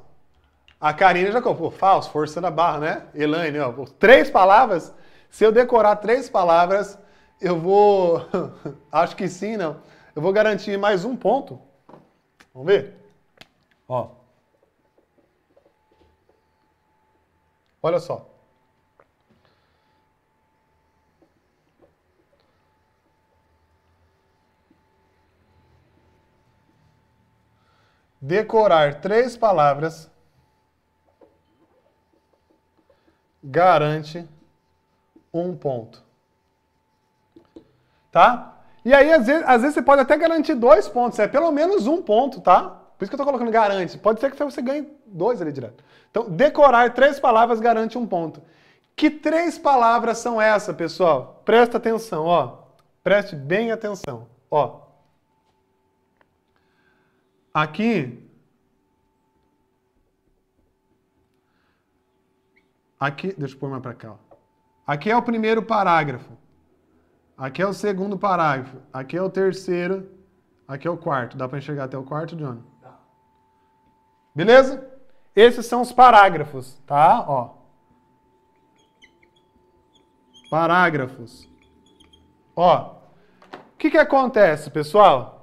A Karina já colocou, falso, forçando a barra, né? Elaine, ó, três palavras. Se eu decorar três palavras, eu vou. Acho que sim, não. Eu vou garantir mais um ponto. Vamos ver? Ó. Olha só. decorar três palavras garante um ponto. Tá? E aí, às vezes, às vezes, você pode até garantir dois pontos, é pelo menos um ponto, tá? Por isso que eu tô colocando garante. Pode ser que você ganhe dois ali direto. Então, decorar três palavras garante um ponto. Que três palavras são essas, pessoal? Presta atenção, ó. Preste bem atenção, ó. Aqui, aqui, deixa eu pôr mais para cá. Ó. Aqui é o primeiro parágrafo. Aqui é o segundo parágrafo. Aqui é o terceiro. Aqui é o quarto. Dá para enxergar até o quarto, Johnny? Dá. Beleza? Esses são os parágrafos, tá? Ó. Parágrafos. Ó. O que, que acontece, pessoal?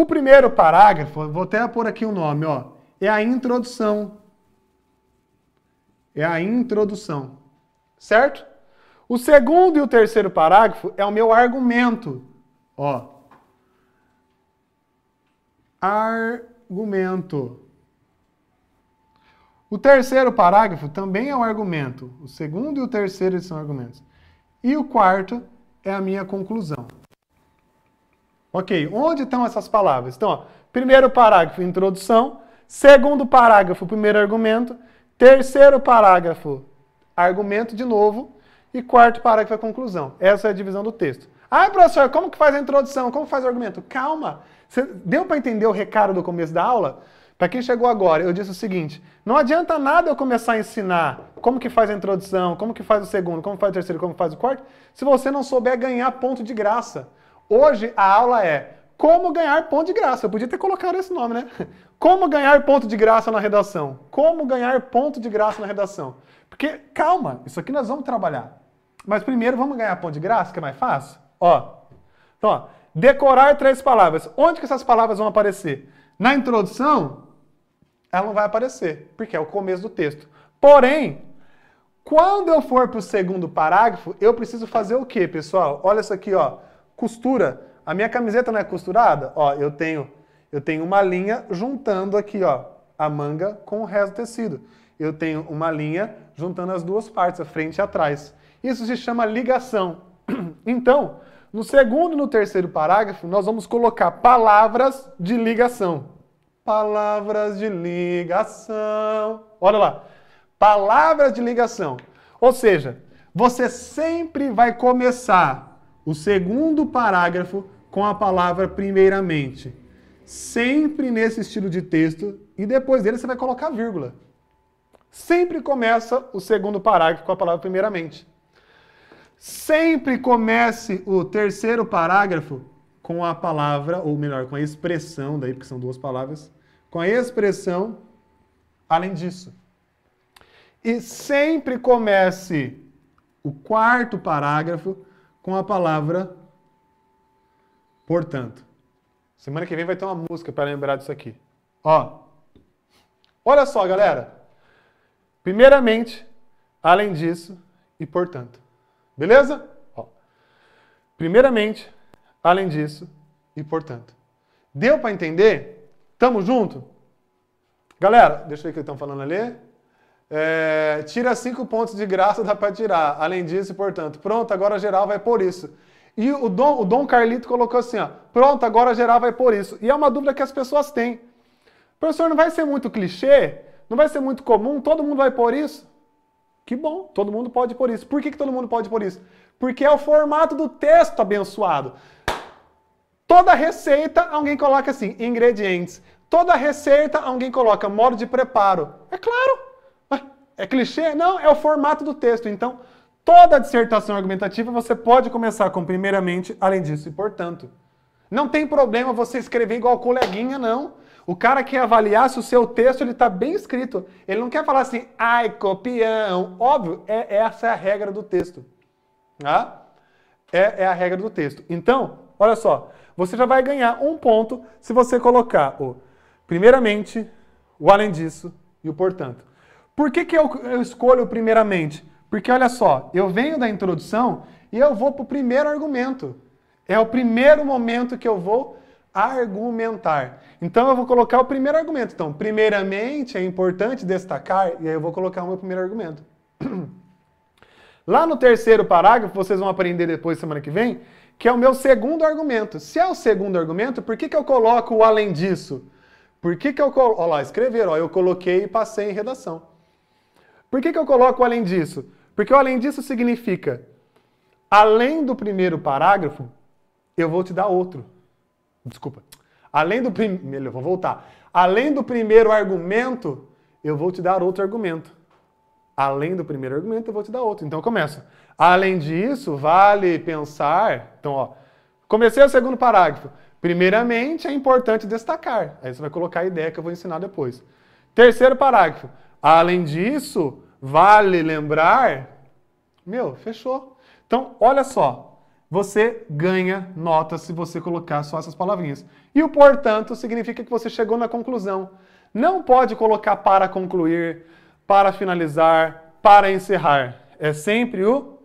O primeiro parágrafo, vou até pôr aqui o um nome, ó, é a introdução. É a introdução. Certo? O segundo e o terceiro parágrafo é o meu argumento. Ó. Argumento. O terceiro parágrafo também é um argumento. O segundo e o terceiro são argumentos. E o quarto é a minha conclusão. Ok, onde estão essas palavras? Então, ó, primeiro parágrafo, introdução. Segundo parágrafo, primeiro argumento. Terceiro parágrafo, argumento de novo. E quarto parágrafo, a conclusão. Essa é a divisão do texto. Ah, professor, como que faz a introdução? Como faz o argumento? Calma! deu para entender o recado do começo da aula? Para quem chegou agora, eu disse o seguinte: não adianta nada eu começar a ensinar como que faz a introdução, como que faz o segundo, como faz o terceiro, como faz o quarto, se você não souber ganhar ponto de graça. Hoje a aula é como ganhar ponto de graça. Eu podia ter colocado esse nome, né? Como ganhar ponto de graça na redação. Como ganhar ponto de graça na redação. Porque, calma, isso aqui nós vamos trabalhar. Mas primeiro vamos ganhar ponto de graça, que é mais fácil? Ó. Então, ó, decorar três palavras. Onde que essas palavras vão aparecer? Na introdução, ela não vai aparecer, porque é o começo do texto. Porém, quando eu for para o segundo parágrafo, eu preciso fazer o quê, pessoal? Olha isso aqui, ó costura. A minha camiseta não é costurada? Ó, eu tenho, eu tenho uma linha juntando aqui, ó, a manga com o resto do tecido. Eu tenho uma linha juntando as duas partes, a frente e atrás. Isso se chama ligação. Então, no segundo e no terceiro parágrafo, nós vamos colocar palavras de ligação. Palavras de ligação. Olha lá. Palavras de ligação. Ou seja, você sempre vai começar o segundo parágrafo com a palavra primeiramente. Sempre nesse estilo de texto, e depois dele você vai colocar vírgula. Sempre começa o segundo parágrafo com a palavra primeiramente. Sempre comece o terceiro parágrafo com a palavra, ou melhor, com a expressão, daí porque são duas palavras, com a expressão além disso. E sempre comece o quarto parágrafo com a palavra portanto. Semana que vem vai ter uma música para lembrar disso aqui. Ó. Olha só, galera. Primeiramente, além disso e portanto. Beleza? Ó. Primeiramente, além disso e portanto. Deu para entender? Tamo junto? Galera, deixa eu ver o que estão falando ali. É, tira cinco pontos de graça, dá para tirar. Além disso, portanto, pronto, agora geral vai por isso. E o Dom, o Dom Carlito colocou assim, ó, pronto, agora geral vai por isso. E é uma dúvida que as pessoas têm. Professor, não vai ser muito clichê? Não vai ser muito comum? Todo mundo vai por isso? Que bom, todo mundo pode por isso. Por que, que todo mundo pode por isso? Porque é o formato do texto abençoado. Toda receita, alguém coloca assim, ingredientes. Toda receita, alguém coloca modo de preparo. É claro, é clichê? Não, é o formato do texto. Então, toda dissertação argumentativa você pode começar com primeiramente, além disso e portanto. Não tem problema você escrever igual coleguinha, não. O cara quer avaliar se o seu texto ele está bem escrito. Ele não quer falar assim, ai, copião. Óbvio, é, é, essa é a regra do texto. Tá? É, é a regra do texto. Então, olha só, você já vai ganhar um ponto se você colocar o primeiramente, o além disso e o portanto. Por que, que eu, eu escolho primeiramente? Porque olha só, eu venho da introdução e eu vou para o primeiro argumento. É o primeiro momento que eu vou argumentar. Então eu vou colocar o primeiro argumento. Então, primeiramente é importante destacar, e aí eu vou colocar o meu primeiro argumento. Lá no terceiro parágrafo, vocês vão aprender depois semana que vem, que é o meu segundo argumento. Se é o segundo argumento, por que, que eu coloco o além disso? Por que, que eu coloco. Olha lá, escreveram, ó, eu coloquei e passei em redação. Por que, que eu coloco além disso? Porque além disso significa, além do primeiro parágrafo, eu vou te dar outro. Desculpa. Além do primeiro, vou voltar. Além do primeiro argumento, eu vou te dar outro argumento. Além do primeiro argumento, eu vou te dar outro. Então começa. Além disso, vale pensar. Então, ó, comecei o segundo parágrafo. Primeiramente, é importante destacar. Aí você vai colocar a ideia que eu vou ensinar depois. Terceiro parágrafo. Além disso, vale lembrar. Meu, fechou. Então, olha só. Você ganha nota se você colocar só essas palavrinhas. E o portanto significa que você chegou na conclusão. Não pode colocar para concluir, para finalizar, para encerrar. É sempre o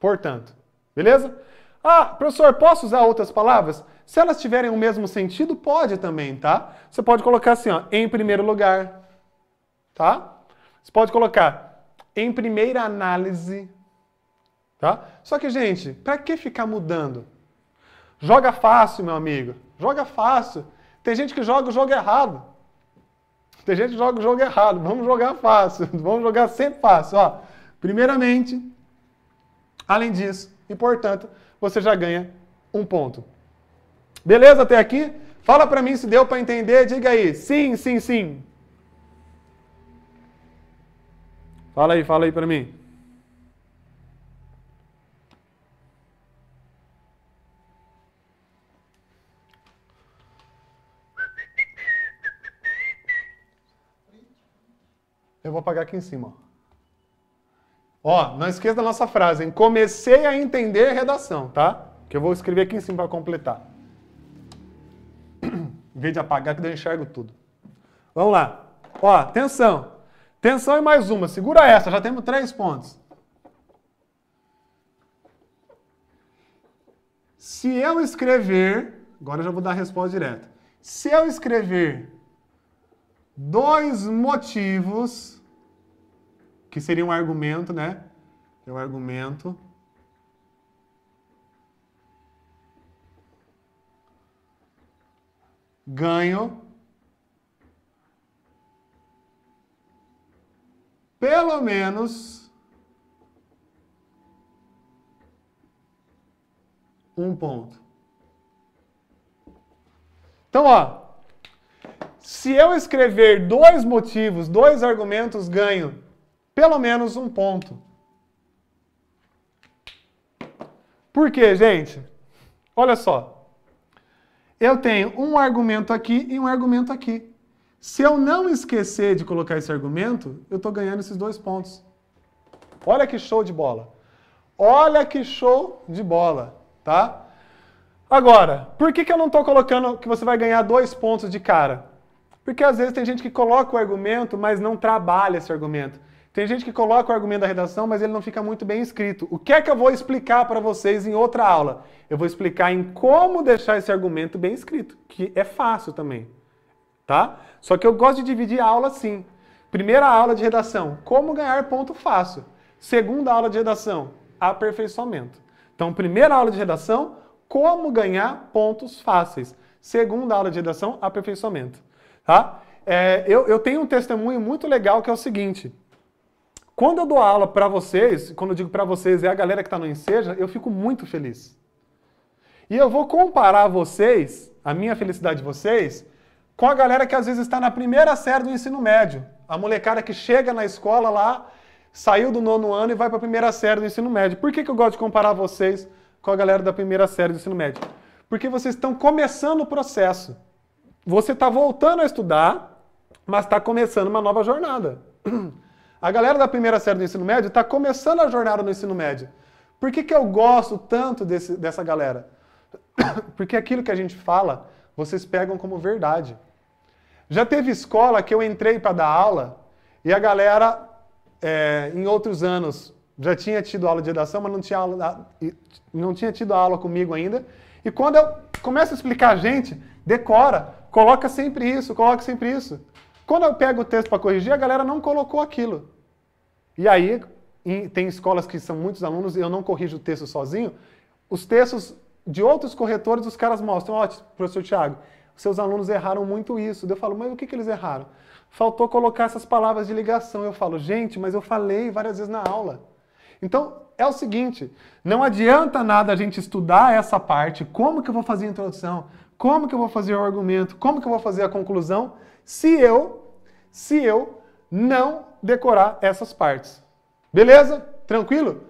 portanto. Beleza? Ah, professor, posso usar outras palavras? Se elas tiverem o mesmo sentido, pode também, tá? Você pode colocar assim, ó, em primeiro lugar, tá? Você pode colocar em primeira análise, tá? Só que, gente, para que ficar mudando? Joga fácil, meu amigo. Joga fácil. Tem gente que joga o jogo errado. Tem gente que joga o jogo errado. Vamos jogar fácil. Vamos jogar sempre fácil. Ó, primeiramente, além disso, e portanto, você já ganha um ponto. Beleza até aqui? Fala para mim se deu para entender. Diga aí. Sim, sim, sim. Fala aí, fala aí para mim. Eu vou apagar aqui em cima. Ó, não esqueça da nossa frase, hein? Comecei a entender a redação, tá? Que eu vou escrever aqui em cima para completar. em vez de apagar, que eu enxergo tudo. Vamos lá. Ó, atenção. Tensão e mais uma. Segura essa, já temos três pontos. Se eu escrever, agora eu já vou dar a resposta direta. Se eu escrever dois motivos, que seria um argumento, né? É um argumento. Ganho pelo menos um ponto. Então, ó, se eu escrever dois motivos, dois argumentos, ganho pelo menos um ponto. Por quê, gente? Olha só. Eu tenho um argumento aqui e um argumento aqui. Se eu não esquecer de colocar esse argumento, eu estou ganhando esses dois pontos. Olha que show de bola. Olha que show de bola, tá? Agora, por que, que eu não estou colocando que você vai ganhar dois pontos de cara? Porque às vezes tem gente que coloca o argumento, mas não trabalha esse argumento. Tem gente que coloca o argumento da redação, mas ele não fica muito bem escrito. O que é que eu vou explicar para vocês em outra aula? Eu vou explicar em como deixar esse argumento bem escrito, que é fácil também tá? Só que eu gosto de dividir a aula assim. Primeira aula de redação, como ganhar ponto fácil. Segunda aula de redação, aperfeiçoamento. Então, primeira aula de redação, como ganhar pontos fáceis. Segunda aula de redação, aperfeiçoamento. Tá? É, eu, eu tenho um testemunho muito legal que é o seguinte. Quando eu dou aula para vocês, quando eu digo para vocês, é a galera que está no Enseja, eu fico muito feliz. E eu vou comparar vocês, a minha felicidade de vocês, com a galera que às vezes está na primeira série do ensino médio. A molecada que chega na escola lá, saiu do nono ano e vai para a primeira série do ensino médio. Por que, que eu gosto de comparar vocês com a galera da primeira série do ensino médio? Porque vocês estão começando o processo. Você está voltando a estudar, mas está começando uma nova jornada. A galera da primeira série do ensino médio está começando a jornada no ensino médio. Por que, que eu gosto tanto desse, dessa galera? Porque aquilo que a gente fala, vocês pegam como verdade. Já teve escola que eu entrei para dar aula e a galera, é, em outros anos, já tinha tido aula de redação, mas não tinha, aula, não tinha tido aula comigo ainda. E quando eu começo a explicar a gente, decora, coloca sempre isso, coloca sempre isso. Quando eu pego o texto para corrigir, a galera não colocou aquilo. E aí, tem escolas que são muitos alunos e eu não corrijo o texto sozinho. Os textos de outros corretores, os caras mostram, ó, professor Tiago, seus alunos erraram muito isso. Eu falo, mas o que, que eles erraram? Faltou colocar essas palavras de ligação. Eu falo, gente, mas eu falei várias vezes na aula. Então, é o seguinte, não adianta nada a gente estudar essa parte, como que eu vou fazer a introdução, como que eu vou fazer o argumento, como que eu vou fazer a conclusão, se eu, se eu não decorar essas partes. Beleza? Tranquilo?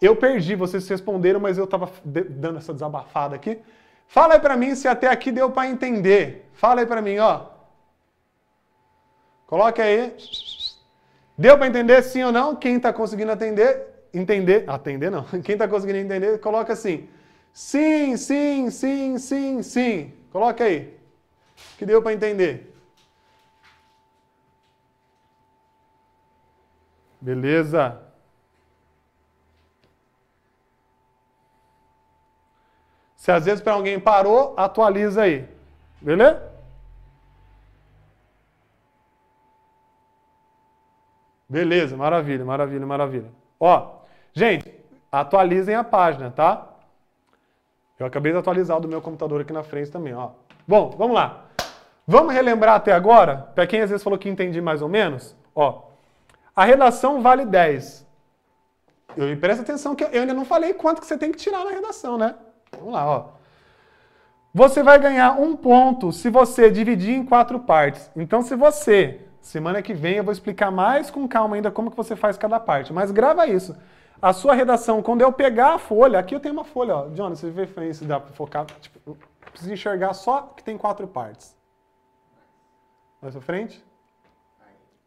Eu perdi, vocês responderam, mas eu estava dando essa desabafada aqui. Fala aí para mim se até aqui deu para entender. Fala aí para mim, ó. Coloque aí. Deu para entender sim ou não? Quem está conseguindo atender, entender, atender não. Quem está conseguindo entender, coloca assim. Sim, sim, sim, sim, sim. Coloca aí. Que deu para entender. Beleza. Se às vezes para alguém parou, atualiza aí. Beleza? Beleza, maravilha, maravilha, maravilha. Ó, gente, atualizem a página, tá? Eu acabei de atualizar o do meu computador aqui na frente também, ó. Bom, vamos lá. Vamos relembrar até agora? Para quem às vezes falou que entendi mais ou menos, ó. A redação vale 10. Eu, presta atenção que eu ainda não falei quanto que você tem que tirar na redação, né? Vamos lá, ó. Você vai ganhar um ponto se você dividir em quatro partes. Então, se você, semana que vem, eu vou explicar mais com calma ainda como que você faz cada parte. Mas grava isso. A sua redação, quando eu pegar a folha, aqui eu tenho uma folha, ó. Jonas, você vê se dá para focar? Tipo, eu preciso enxergar só que tem quatro partes. Mais pra frente?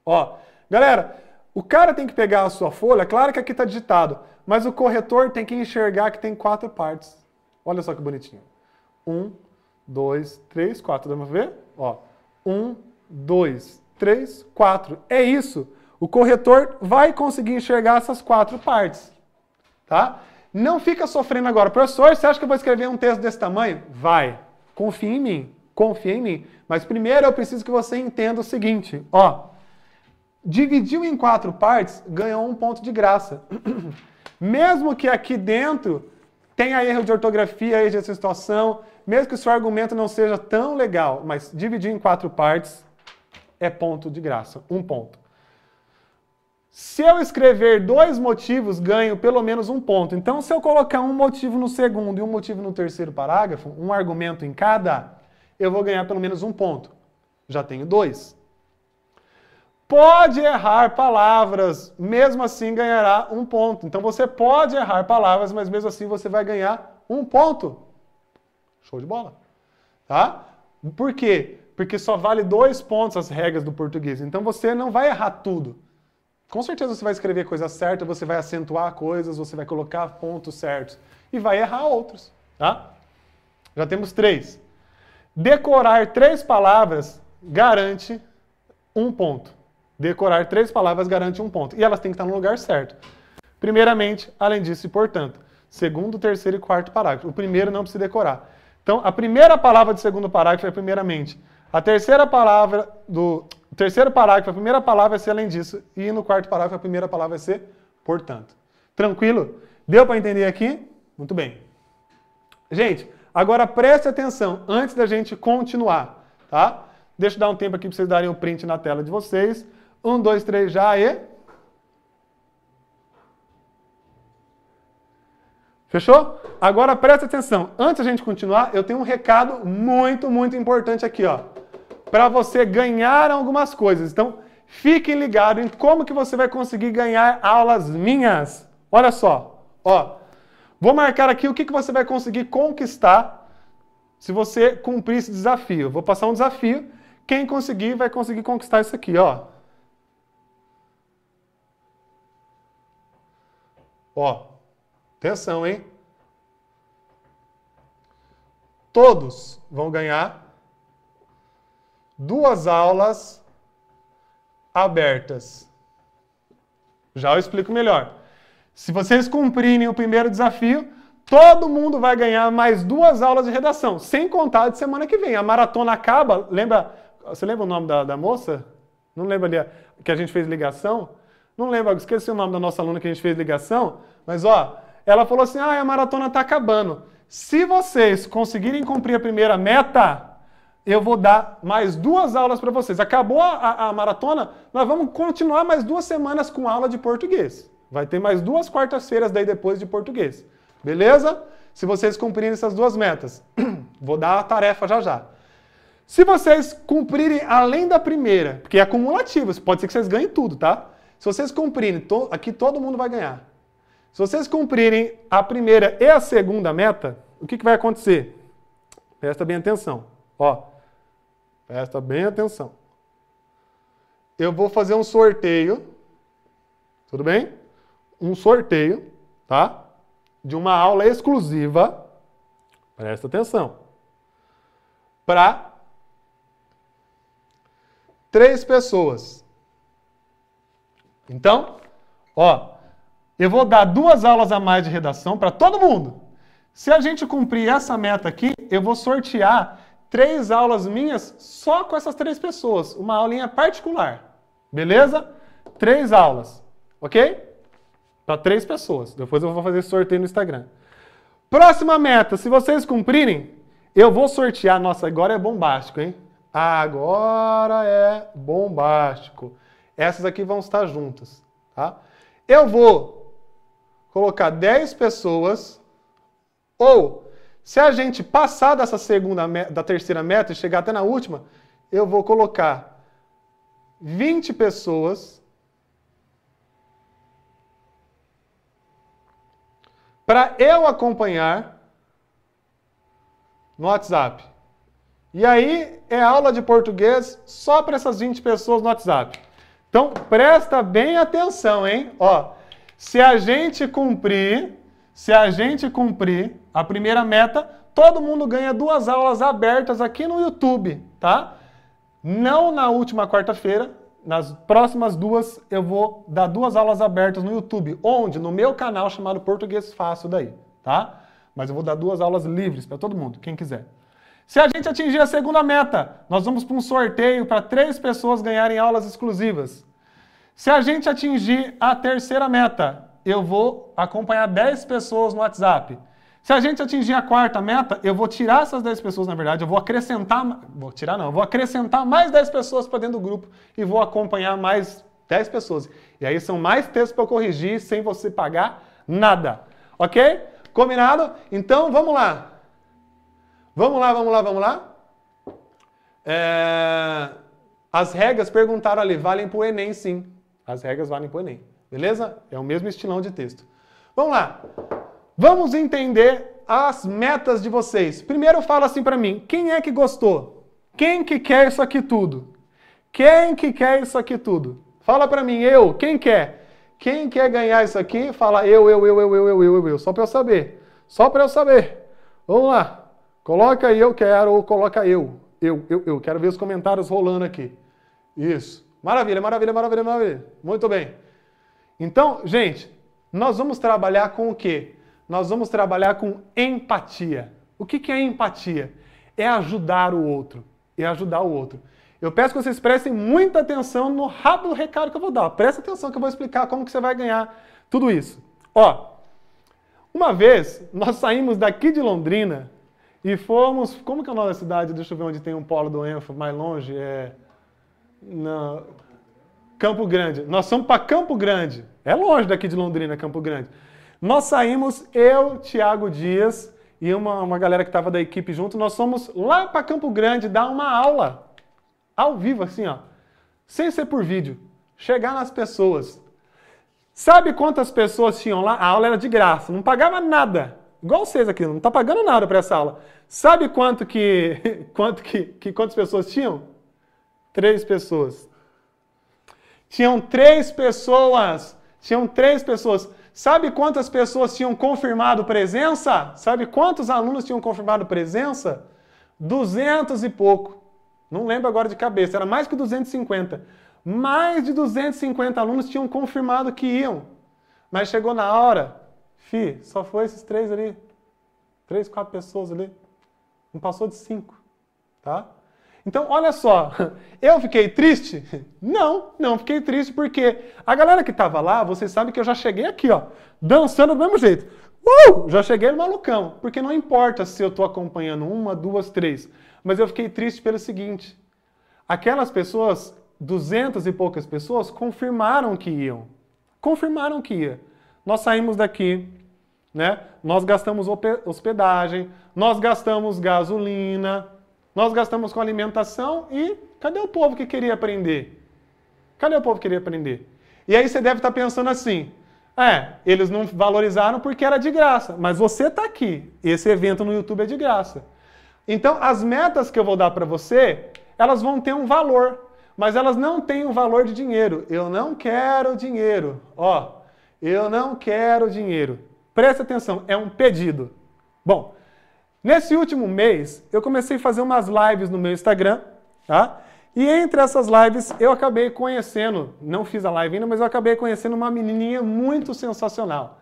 Ó, galera, o cara tem que pegar a sua folha, claro que aqui está digitado, mas o corretor tem que enxergar que tem quatro partes. Olha só que bonitinho. 1, 2, 3, 4. Dá pra ver? Ó. 1, 2, 3, 4. É isso. O corretor vai conseguir enxergar essas quatro partes. Tá? Não fica sofrendo agora. Professor, você acha que eu vou escrever um texto desse tamanho? Vai. Confia em mim. Confia em mim. Mas primeiro eu preciso que você entenda o seguinte. Ó. Dividiu em quatro partes, ganhou um ponto de graça. Mesmo que aqui dentro tenha erro de ortografia, erro de situação, mesmo que o seu argumento não seja tão legal, mas dividir em quatro partes é ponto de graça, um ponto. Se eu escrever dois motivos, ganho pelo menos um ponto. Então, se eu colocar um motivo no segundo e um motivo no terceiro parágrafo, um argumento em cada, eu vou ganhar pelo menos um ponto. Já tenho dois pode errar palavras, mesmo assim ganhará um ponto. Então você pode errar palavras, mas mesmo assim você vai ganhar um ponto. Show de bola. Tá? Por quê? Porque só vale dois pontos as regras do português. Então você não vai errar tudo. Com certeza você vai escrever coisa certa, você vai acentuar coisas, você vai colocar pontos certos e vai errar outros, tá? Já temos três. Decorar três palavras garante um ponto. Decorar três palavras garante um ponto. E elas têm que estar no lugar certo. Primeiramente, além disso e portanto. Segundo, terceiro e quarto parágrafo. O primeiro não precisa decorar. Então, a primeira palavra do segundo parágrafo é primeiramente. A terceira palavra do terceiro parágrafo, a primeira palavra é ser além disso. E no quarto parágrafo, a primeira palavra é ser portanto. Tranquilo? Deu para entender aqui? Muito bem. Gente, agora preste atenção antes da gente continuar, tá? Deixa eu dar um tempo aqui para vocês darem o um print na tela de vocês. Um, dois, três, já e. Fechou? Agora presta atenção. Antes a gente continuar, eu tenho um recado muito, muito importante aqui, ó. Para você ganhar algumas coisas. Então, fiquem ligados em como que você vai conseguir ganhar aulas minhas. Olha só, ó. Vou marcar aqui o que, que você vai conseguir conquistar se você cumprir esse desafio. Vou passar um desafio. Quem conseguir vai conseguir conquistar isso aqui, ó. Ó, atenção, hein? Todos vão ganhar duas aulas abertas. Já eu explico melhor. Se vocês cumprirem o primeiro desafio, todo mundo vai ganhar mais duas aulas de redação, sem contar de semana que vem. A maratona acaba, lembra? Você lembra o nome da, da moça? Não lembra ali que a gente fez ligação? Não lembro, esqueci o nome da nossa aluna que a gente fez ligação, mas ó, ela falou assim: ah, a maratona está acabando. Se vocês conseguirem cumprir a primeira meta, eu vou dar mais duas aulas para vocês. Acabou a, a, maratona, nós vamos continuar mais duas semanas com aula de português. Vai ter mais duas quartas-feiras daí depois de português. Beleza? Se vocês cumprirem essas duas metas, vou dar a tarefa já já. Se vocês cumprirem além da primeira, porque é acumulativo, pode ser que vocês ganhem tudo, tá? Se vocês cumprirem, to, aqui todo mundo vai ganhar. Se vocês cumprirem a primeira e a segunda meta, o que, que vai acontecer? Presta bem atenção. Ó, presta bem atenção. Eu vou fazer um sorteio, tudo bem? Um sorteio, tá? De uma aula exclusiva, presta atenção, para três pessoas. Então, ó, eu vou dar duas aulas a mais de redação para todo mundo. Se a gente cumprir essa meta aqui, eu vou sortear três aulas minhas só com essas três pessoas, uma aulinha particular. Beleza? Três aulas, ok? Para três pessoas. Depois eu vou fazer sorteio no Instagram. Próxima meta, se vocês cumprirem, eu vou sortear. Nossa, agora é bombástico, hein? Agora é bombástico. Essas aqui vão estar juntas. Tá? Eu vou colocar 10 pessoas, ou se a gente passar dessa segunda da terceira meta e chegar até na última, eu vou colocar 20 pessoas para eu acompanhar no WhatsApp. E aí é aula de português só para essas 20 pessoas no WhatsApp. Então, presta bem atenção, hein? Ó, se a gente cumprir, se a gente cumprir a primeira meta, todo mundo ganha duas aulas abertas aqui no YouTube, tá? Não na última quarta-feira, nas próximas duas eu vou dar duas aulas abertas no YouTube, onde? No meu canal chamado Português Fácil daí, tá? Mas eu vou dar duas aulas livres para todo mundo, quem quiser. Se a gente atingir a segunda meta, nós vamos para um sorteio para três pessoas ganharem aulas exclusivas. Se a gente atingir a terceira meta, eu vou acompanhar 10 pessoas no WhatsApp. Se a gente atingir a quarta meta, eu vou tirar essas 10 pessoas, na verdade, eu vou acrescentar, vou tirar não, vou acrescentar mais 10 pessoas para dentro do grupo e vou acompanhar mais 10 pessoas. E aí são mais textos para corrigir sem você pagar nada. OK? Combinado? Então, vamos lá. Vamos lá, vamos lá, vamos lá? É... As regras, perguntaram ali, valem para o Enem, sim. As regras valem para o Enem, beleza? É o mesmo estilão de texto. Vamos lá. Vamos entender as metas de vocês. Primeiro fala assim para mim, quem é que gostou? Quem que quer isso aqui tudo? Quem que quer isso aqui tudo? Fala para mim, eu, quem quer? Quem quer ganhar isso aqui, fala eu, eu, eu, eu, eu, eu, eu, eu, só para eu saber. Só para eu saber. Vamos lá. Coloca eu quero ou coloca eu. Eu, eu, eu. Quero ver os comentários rolando aqui. Isso. Maravilha, maravilha, maravilha, maravilha. Muito bem. Então, gente, nós vamos trabalhar com o quê? Nós vamos trabalhar com empatia. O que, que é empatia? É ajudar o outro. É ajudar o outro. Eu peço que vocês prestem muita atenção no rápido recado que eu vou dar. Presta atenção que eu vou explicar como que você vai ganhar tudo isso. Ó, uma vez nós saímos daqui de Londrina e fomos. Como que é o nome da cidade? Deixa eu ver onde tem um polo do Enfo mais longe. É. Na... Campo Grande. Nós fomos para Campo Grande. É longe daqui de Londrina, Campo Grande. Nós saímos, eu, Tiago Dias e uma, uma galera que estava da equipe junto, nós fomos lá para Campo Grande dar uma aula, ao vivo, assim, ó. Sem ser por vídeo. Chegar nas pessoas. Sabe quantas pessoas tinham lá? A aula era de graça, não pagava nada. Igual vocês aqui, não está pagando nada para essa aula. Sabe quanto que, quanto que, que quantas pessoas tinham? Três pessoas. Tinham três pessoas. Tinham três pessoas. Sabe quantas pessoas tinham confirmado presença? Sabe quantos alunos tinham confirmado presença? Duzentos e pouco. Não lembro agora de cabeça, era mais que 250. Mais de 250 alunos tinham confirmado que iam. Mas chegou na hora, Fi, só foi esses três ali. Três, quatro pessoas ali. Não passou de cinco. Tá? Então, olha só, eu fiquei triste? Não, não fiquei triste porque a galera que estava lá, vocês sabem que eu já cheguei aqui, ó, dançando do mesmo jeito. Uh! Já cheguei malucão, porque não importa se eu estou acompanhando uma, duas, três. Mas eu fiquei triste pelo seguinte: aquelas pessoas, duzentas e poucas pessoas, confirmaram que iam. Confirmaram que ia nós saímos daqui, né? Nós gastamos hospedagem, nós gastamos gasolina, nós gastamos com alimentação e cadê o povo que queria aprender? Cadê o povo que queria aprender? E aí você deve estar pensando assim: é, eles não valorizaram porque era de graça, mas você está aqui. Esse evento no YouTube é de graça. Então, as metas que eu vou dar para você, elas vão ter um valor, mas elas não têm um valor de dinheiro. Eu não quero dinheiro. Ó, eu não quero dinheiro. Presta atenção, é um pedido. Bom, nesse último mês, eu comecei a fazer umas lives no meu Instagram, tá? E entre essas lives, eu acabei conhecendo, não fiz a live ainda, mas eu acabei conhecendo uma menininha muito sensacional.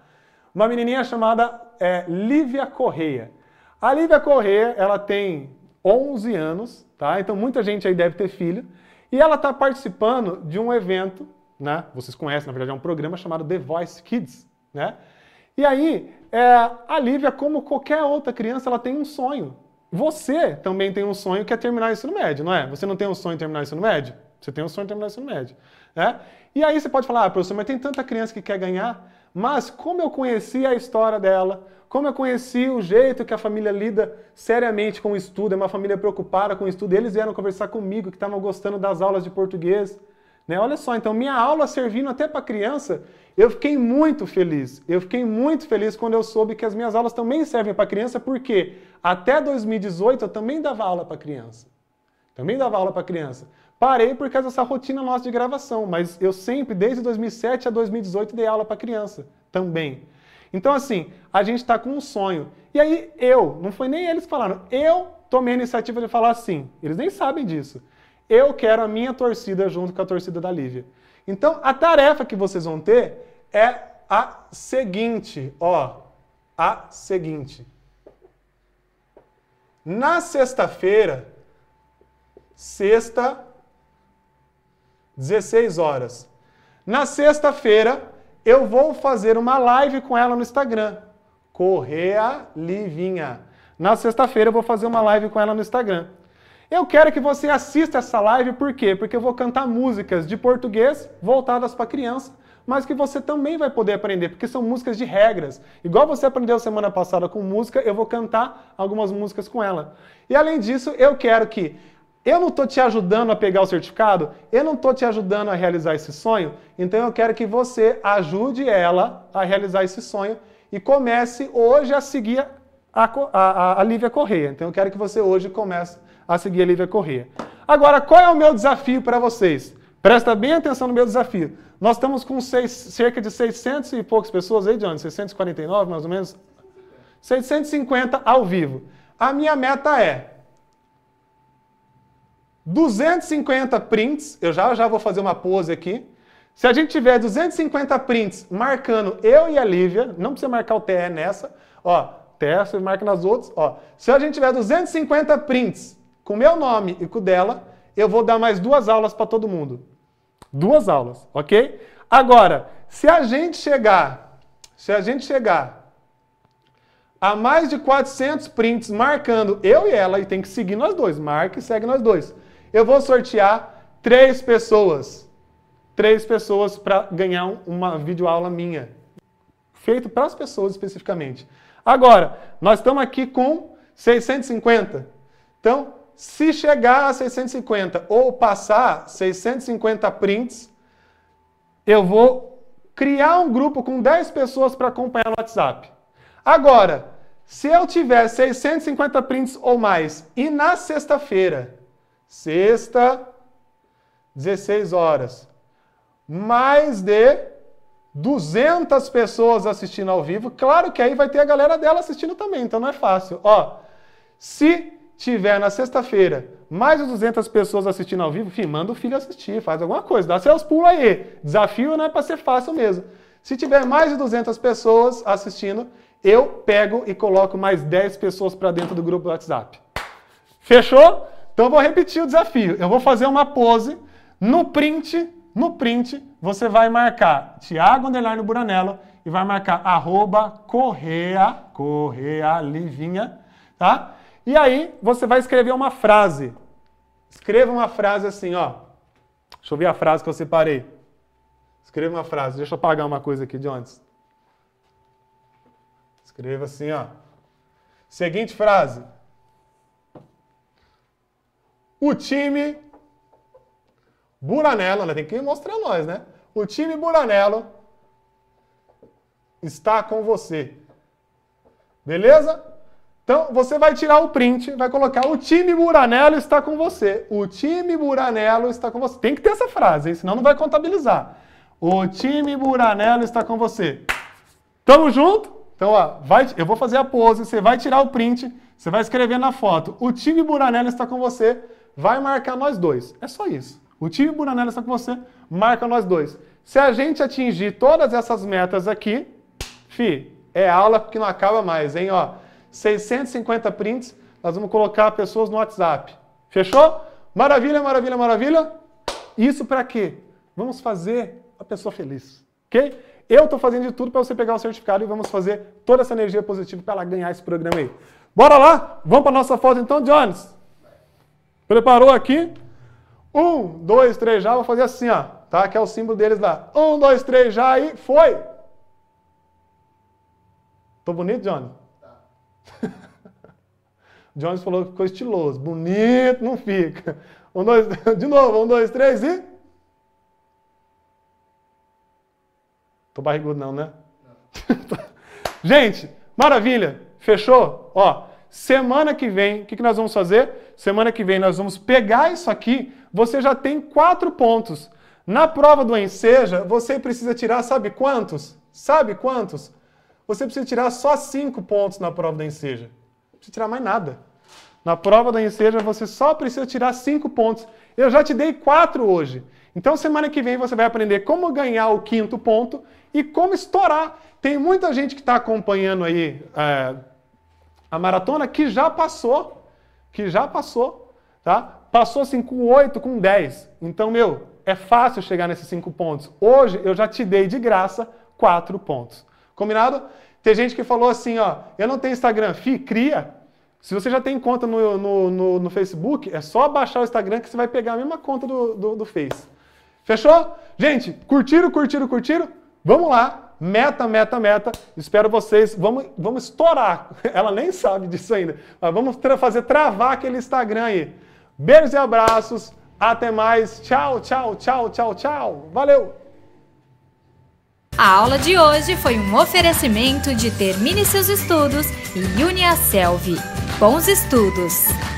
Uma menininha chamada é, Lívia Correia. A Lívia Correia, ela tem 11 anos, tá? Então muita gente aí deve ter filho. E ela está participando de um evento né? Vocês conhecem, na verdade, é um programa chamado The Voice Kids, né? E aí, é, a Lívia, como qualquer outra criança, ela tem um sonho. Você também tem um sonho que é terminar o ensino médio, não é? Você não tem um sonho de terminar o ensino médio? Você tem um sonho de terminar o ensino médio, né? E aí você pode falar, ah, professor, mas tem tanta criança que quer ganhar, mas como eu conheci a história dela, como eu conheci o jeito que a família lida seriamente com o estudo, é uma família preocupada com o estudo, eles vieram conversar comigo que estavam gostando das aulas de português, né? Olha só, então minha aula servindo até para criança, eu fiquei muito feliz. Eu fiquei muito feliz quando eu soube que as minhas aulas também servem para criança, porque até 2018 eu também dava aula para criança. Também dava aula para criança. Parei por causa dessa rotina nossa de gravação, mas eu sempre, desde 2007 a 2018, dei aula para criança também. Então, assim, a gente está com um sonho. E aí eu, não foi nem eles que falaram, eu tomei a iniciativa de falar assim. Eles nem sabem disso. Eu quero a minha torcida junto com a torcida da Lívia. Então, a tarefa que vocês vão ter é a seguinte, ó, a seguinte. Na sexta-feira, sexta, 16 horas. Na sexta-feira, eu vou fazer uma live com ela no Instagram. Correia Livinha. Na sexta-feira, eu vou fazer uma live com ela no Instagram. Eu quero que você assista essa live, por quê? Porque eu vou cantar músicas de português voltadas para criança, mas que você também vai poder aprender, porque são músicas de regras. Igual você aprendeu semana passada com música, eu vou cantar algumas músicas com ela. E além disso, eu quero que eu não estou te ajudando a pegar o certificado, eu não estou te ajudando a realizar esse sonho, então eu quero que você ajude ela a realizar esse sonho e comece hoje a seguir a, a, a, a Lívia Correia. Então eu quero que você hoje comece a seguir a Lívia Corrêa. Agora, qual é o meu desafio para vocês? Presta bem atenção no meu desafio. Nós estamos com seis, cerca de 600 e poucas pessoas aí, Johnny, 649 mais ou menos, 650 ao vivo. A minha meta é 250 prints, eu já já vou fazer uma pose aqui. Se a gente tiver 250 prints marcando eu e a Lívia, não precisa marcar o TE nessa, ó, TE você marca nas outras, ó. Se a gente tiver 250 prints com meu nome e com o dela, eu vou dar mais duas aulas para todo mundo. Duas aulas, ok? Agora, se a gente chegar, se a gente chegar a mais de 400 prints marcando eu e ela, e tem que seguir nós dois, marca e segue nós dois, eu vou sortear três pessoas. Três pessoas para ganhar uma videoaula minha. Feito para as pessoas especificamente. Agora, nós estamos aqui com 650. Então, se chegar a 650 ou passar 650 prints, eu vou criar um grupo com 10 pessoas para acompanhar no WhatsApp. Agora, se eu tiver 650 prints ou mais e na sexta-feira, sexta, 16 horas, mais de 200 pessoas assistindo ao vivo, claro que aí vai ter a galera dela assistindo também, então não é fácil. Ó, se tiver na sexta-feira mais de 200 pessoas assistindo ao vivo, filho, manda o filho assistir, faz alguma coisa, dá seus pulos aí. Desafio não é para ser fácil mesmo. Se tiver mais de 200 pessoas assistindo, eu pego e coloco mais 10 pessoas para dentro do grupo do WhatsApp. Fechou? Então eu vou repetir o desafio. Eu vou fazer uma pose no print, no print, você vai marcar Tiago Underline Buranello e vai marcar arroba correa Livinha, tá? E aí você vai escrever uma frase. Escreva uma frase assim, ó. Deixa eu ver a frase que eu separei. Escreva uma frase. Deixa eu apagar uma coisa aqui de antes. Escreva assim, ó. Seguinte frase. O time Buranello, né? tem que mostrar nós, né? O time Buranello está com você. Beleza? Então, você vai tirar o print, vai colocar o time Buranello está com você. O time Buranello está com você. Tem que ter essa frase, hein? senão não vai contabilizar. O time Buranello está com você. Tamo junto? Então, ó, vai, eu vou fazer a pose, você vai tirar o print, você vai escrever na foto. O time Buranello está com você, vai marcar nós dois. É só isso. O time Buranello está com você, marca nós dois. Se a gente atingir todas essas metas aqui, fi, é aula que não acaba mais, hein? Ó, 650 prints, nós vamos colocar pessoas no WhatsApp. Fechou? Maravilha, maravilha, maravilha. Isso para quê? Vamos fazer a pessoa feliz, ok? Eu estou fazendo de tudo para você pegar o certificado e vamos fazer toda essa energia positiva para ela ganhar esse programa aí. Bora lá? Vamos para nossa foto então, Jones. Preparou aqui? Um, dois, três, já. Vou fazer assim, ó. Tá? Que é o símbolo deles lá. Um, dois, três, já. E foi! Tô bonito, Johnny? Jones falou que ficou estiloso. Bonito, não fica. Um, dois, de novo, um, dois, três e. Tô barrigudo, não, né? Não. Gente, maravilha! Fechou? Ó, semana que vem, o que, que nós vamos fazer? Semana que vem nós vamos pegar isso aqui. Você já tem quatro pontos. Na prova do Enseja, você precisa tirar, sabe quantos? Sabe quantos? você precisa tirar só 5 pontos na prova da enseja. Não precisa tirar mais nada. Na prova da enseja, você só precisa tirar 5 pontos. Eu já te dei 4 hoje. Então, semana que vem, você vai aprender como ganhar o quinto ponto e como estourar. Tem muita gente que está acompanhando aí é, a maratona que já passou. Que já passou, tá? Passou assim com 8, com 10. Então, meu, é fácil chegar nesses 5 pontos. Hoje, eu já te dei de graça 4 pontos. Combinado? Tem gente que falou assim, ó, eu não tenho Instagram, fi, cria. Se você já tem conta no, no, no, no Facebook, é só baixar o Instagram que você vai pegar a mesma conta do, do, do Face. Fechou? Gente, curtiram, curtiram, curtiram? Vamos lá. Meta, meta, meta. Espero vocês. Vamos, vamos estourar. Ela nem sabe disso ainda. Mas vamos tra fazer travar aquele Instagram aí. Beijos e abraços. Até mais. Tchau, tchau, tchau, tchau, tchau. Valeu! A aula de hoje foi um oferecimento de Termine seus estudos e Unia Selvi. Bons estudos!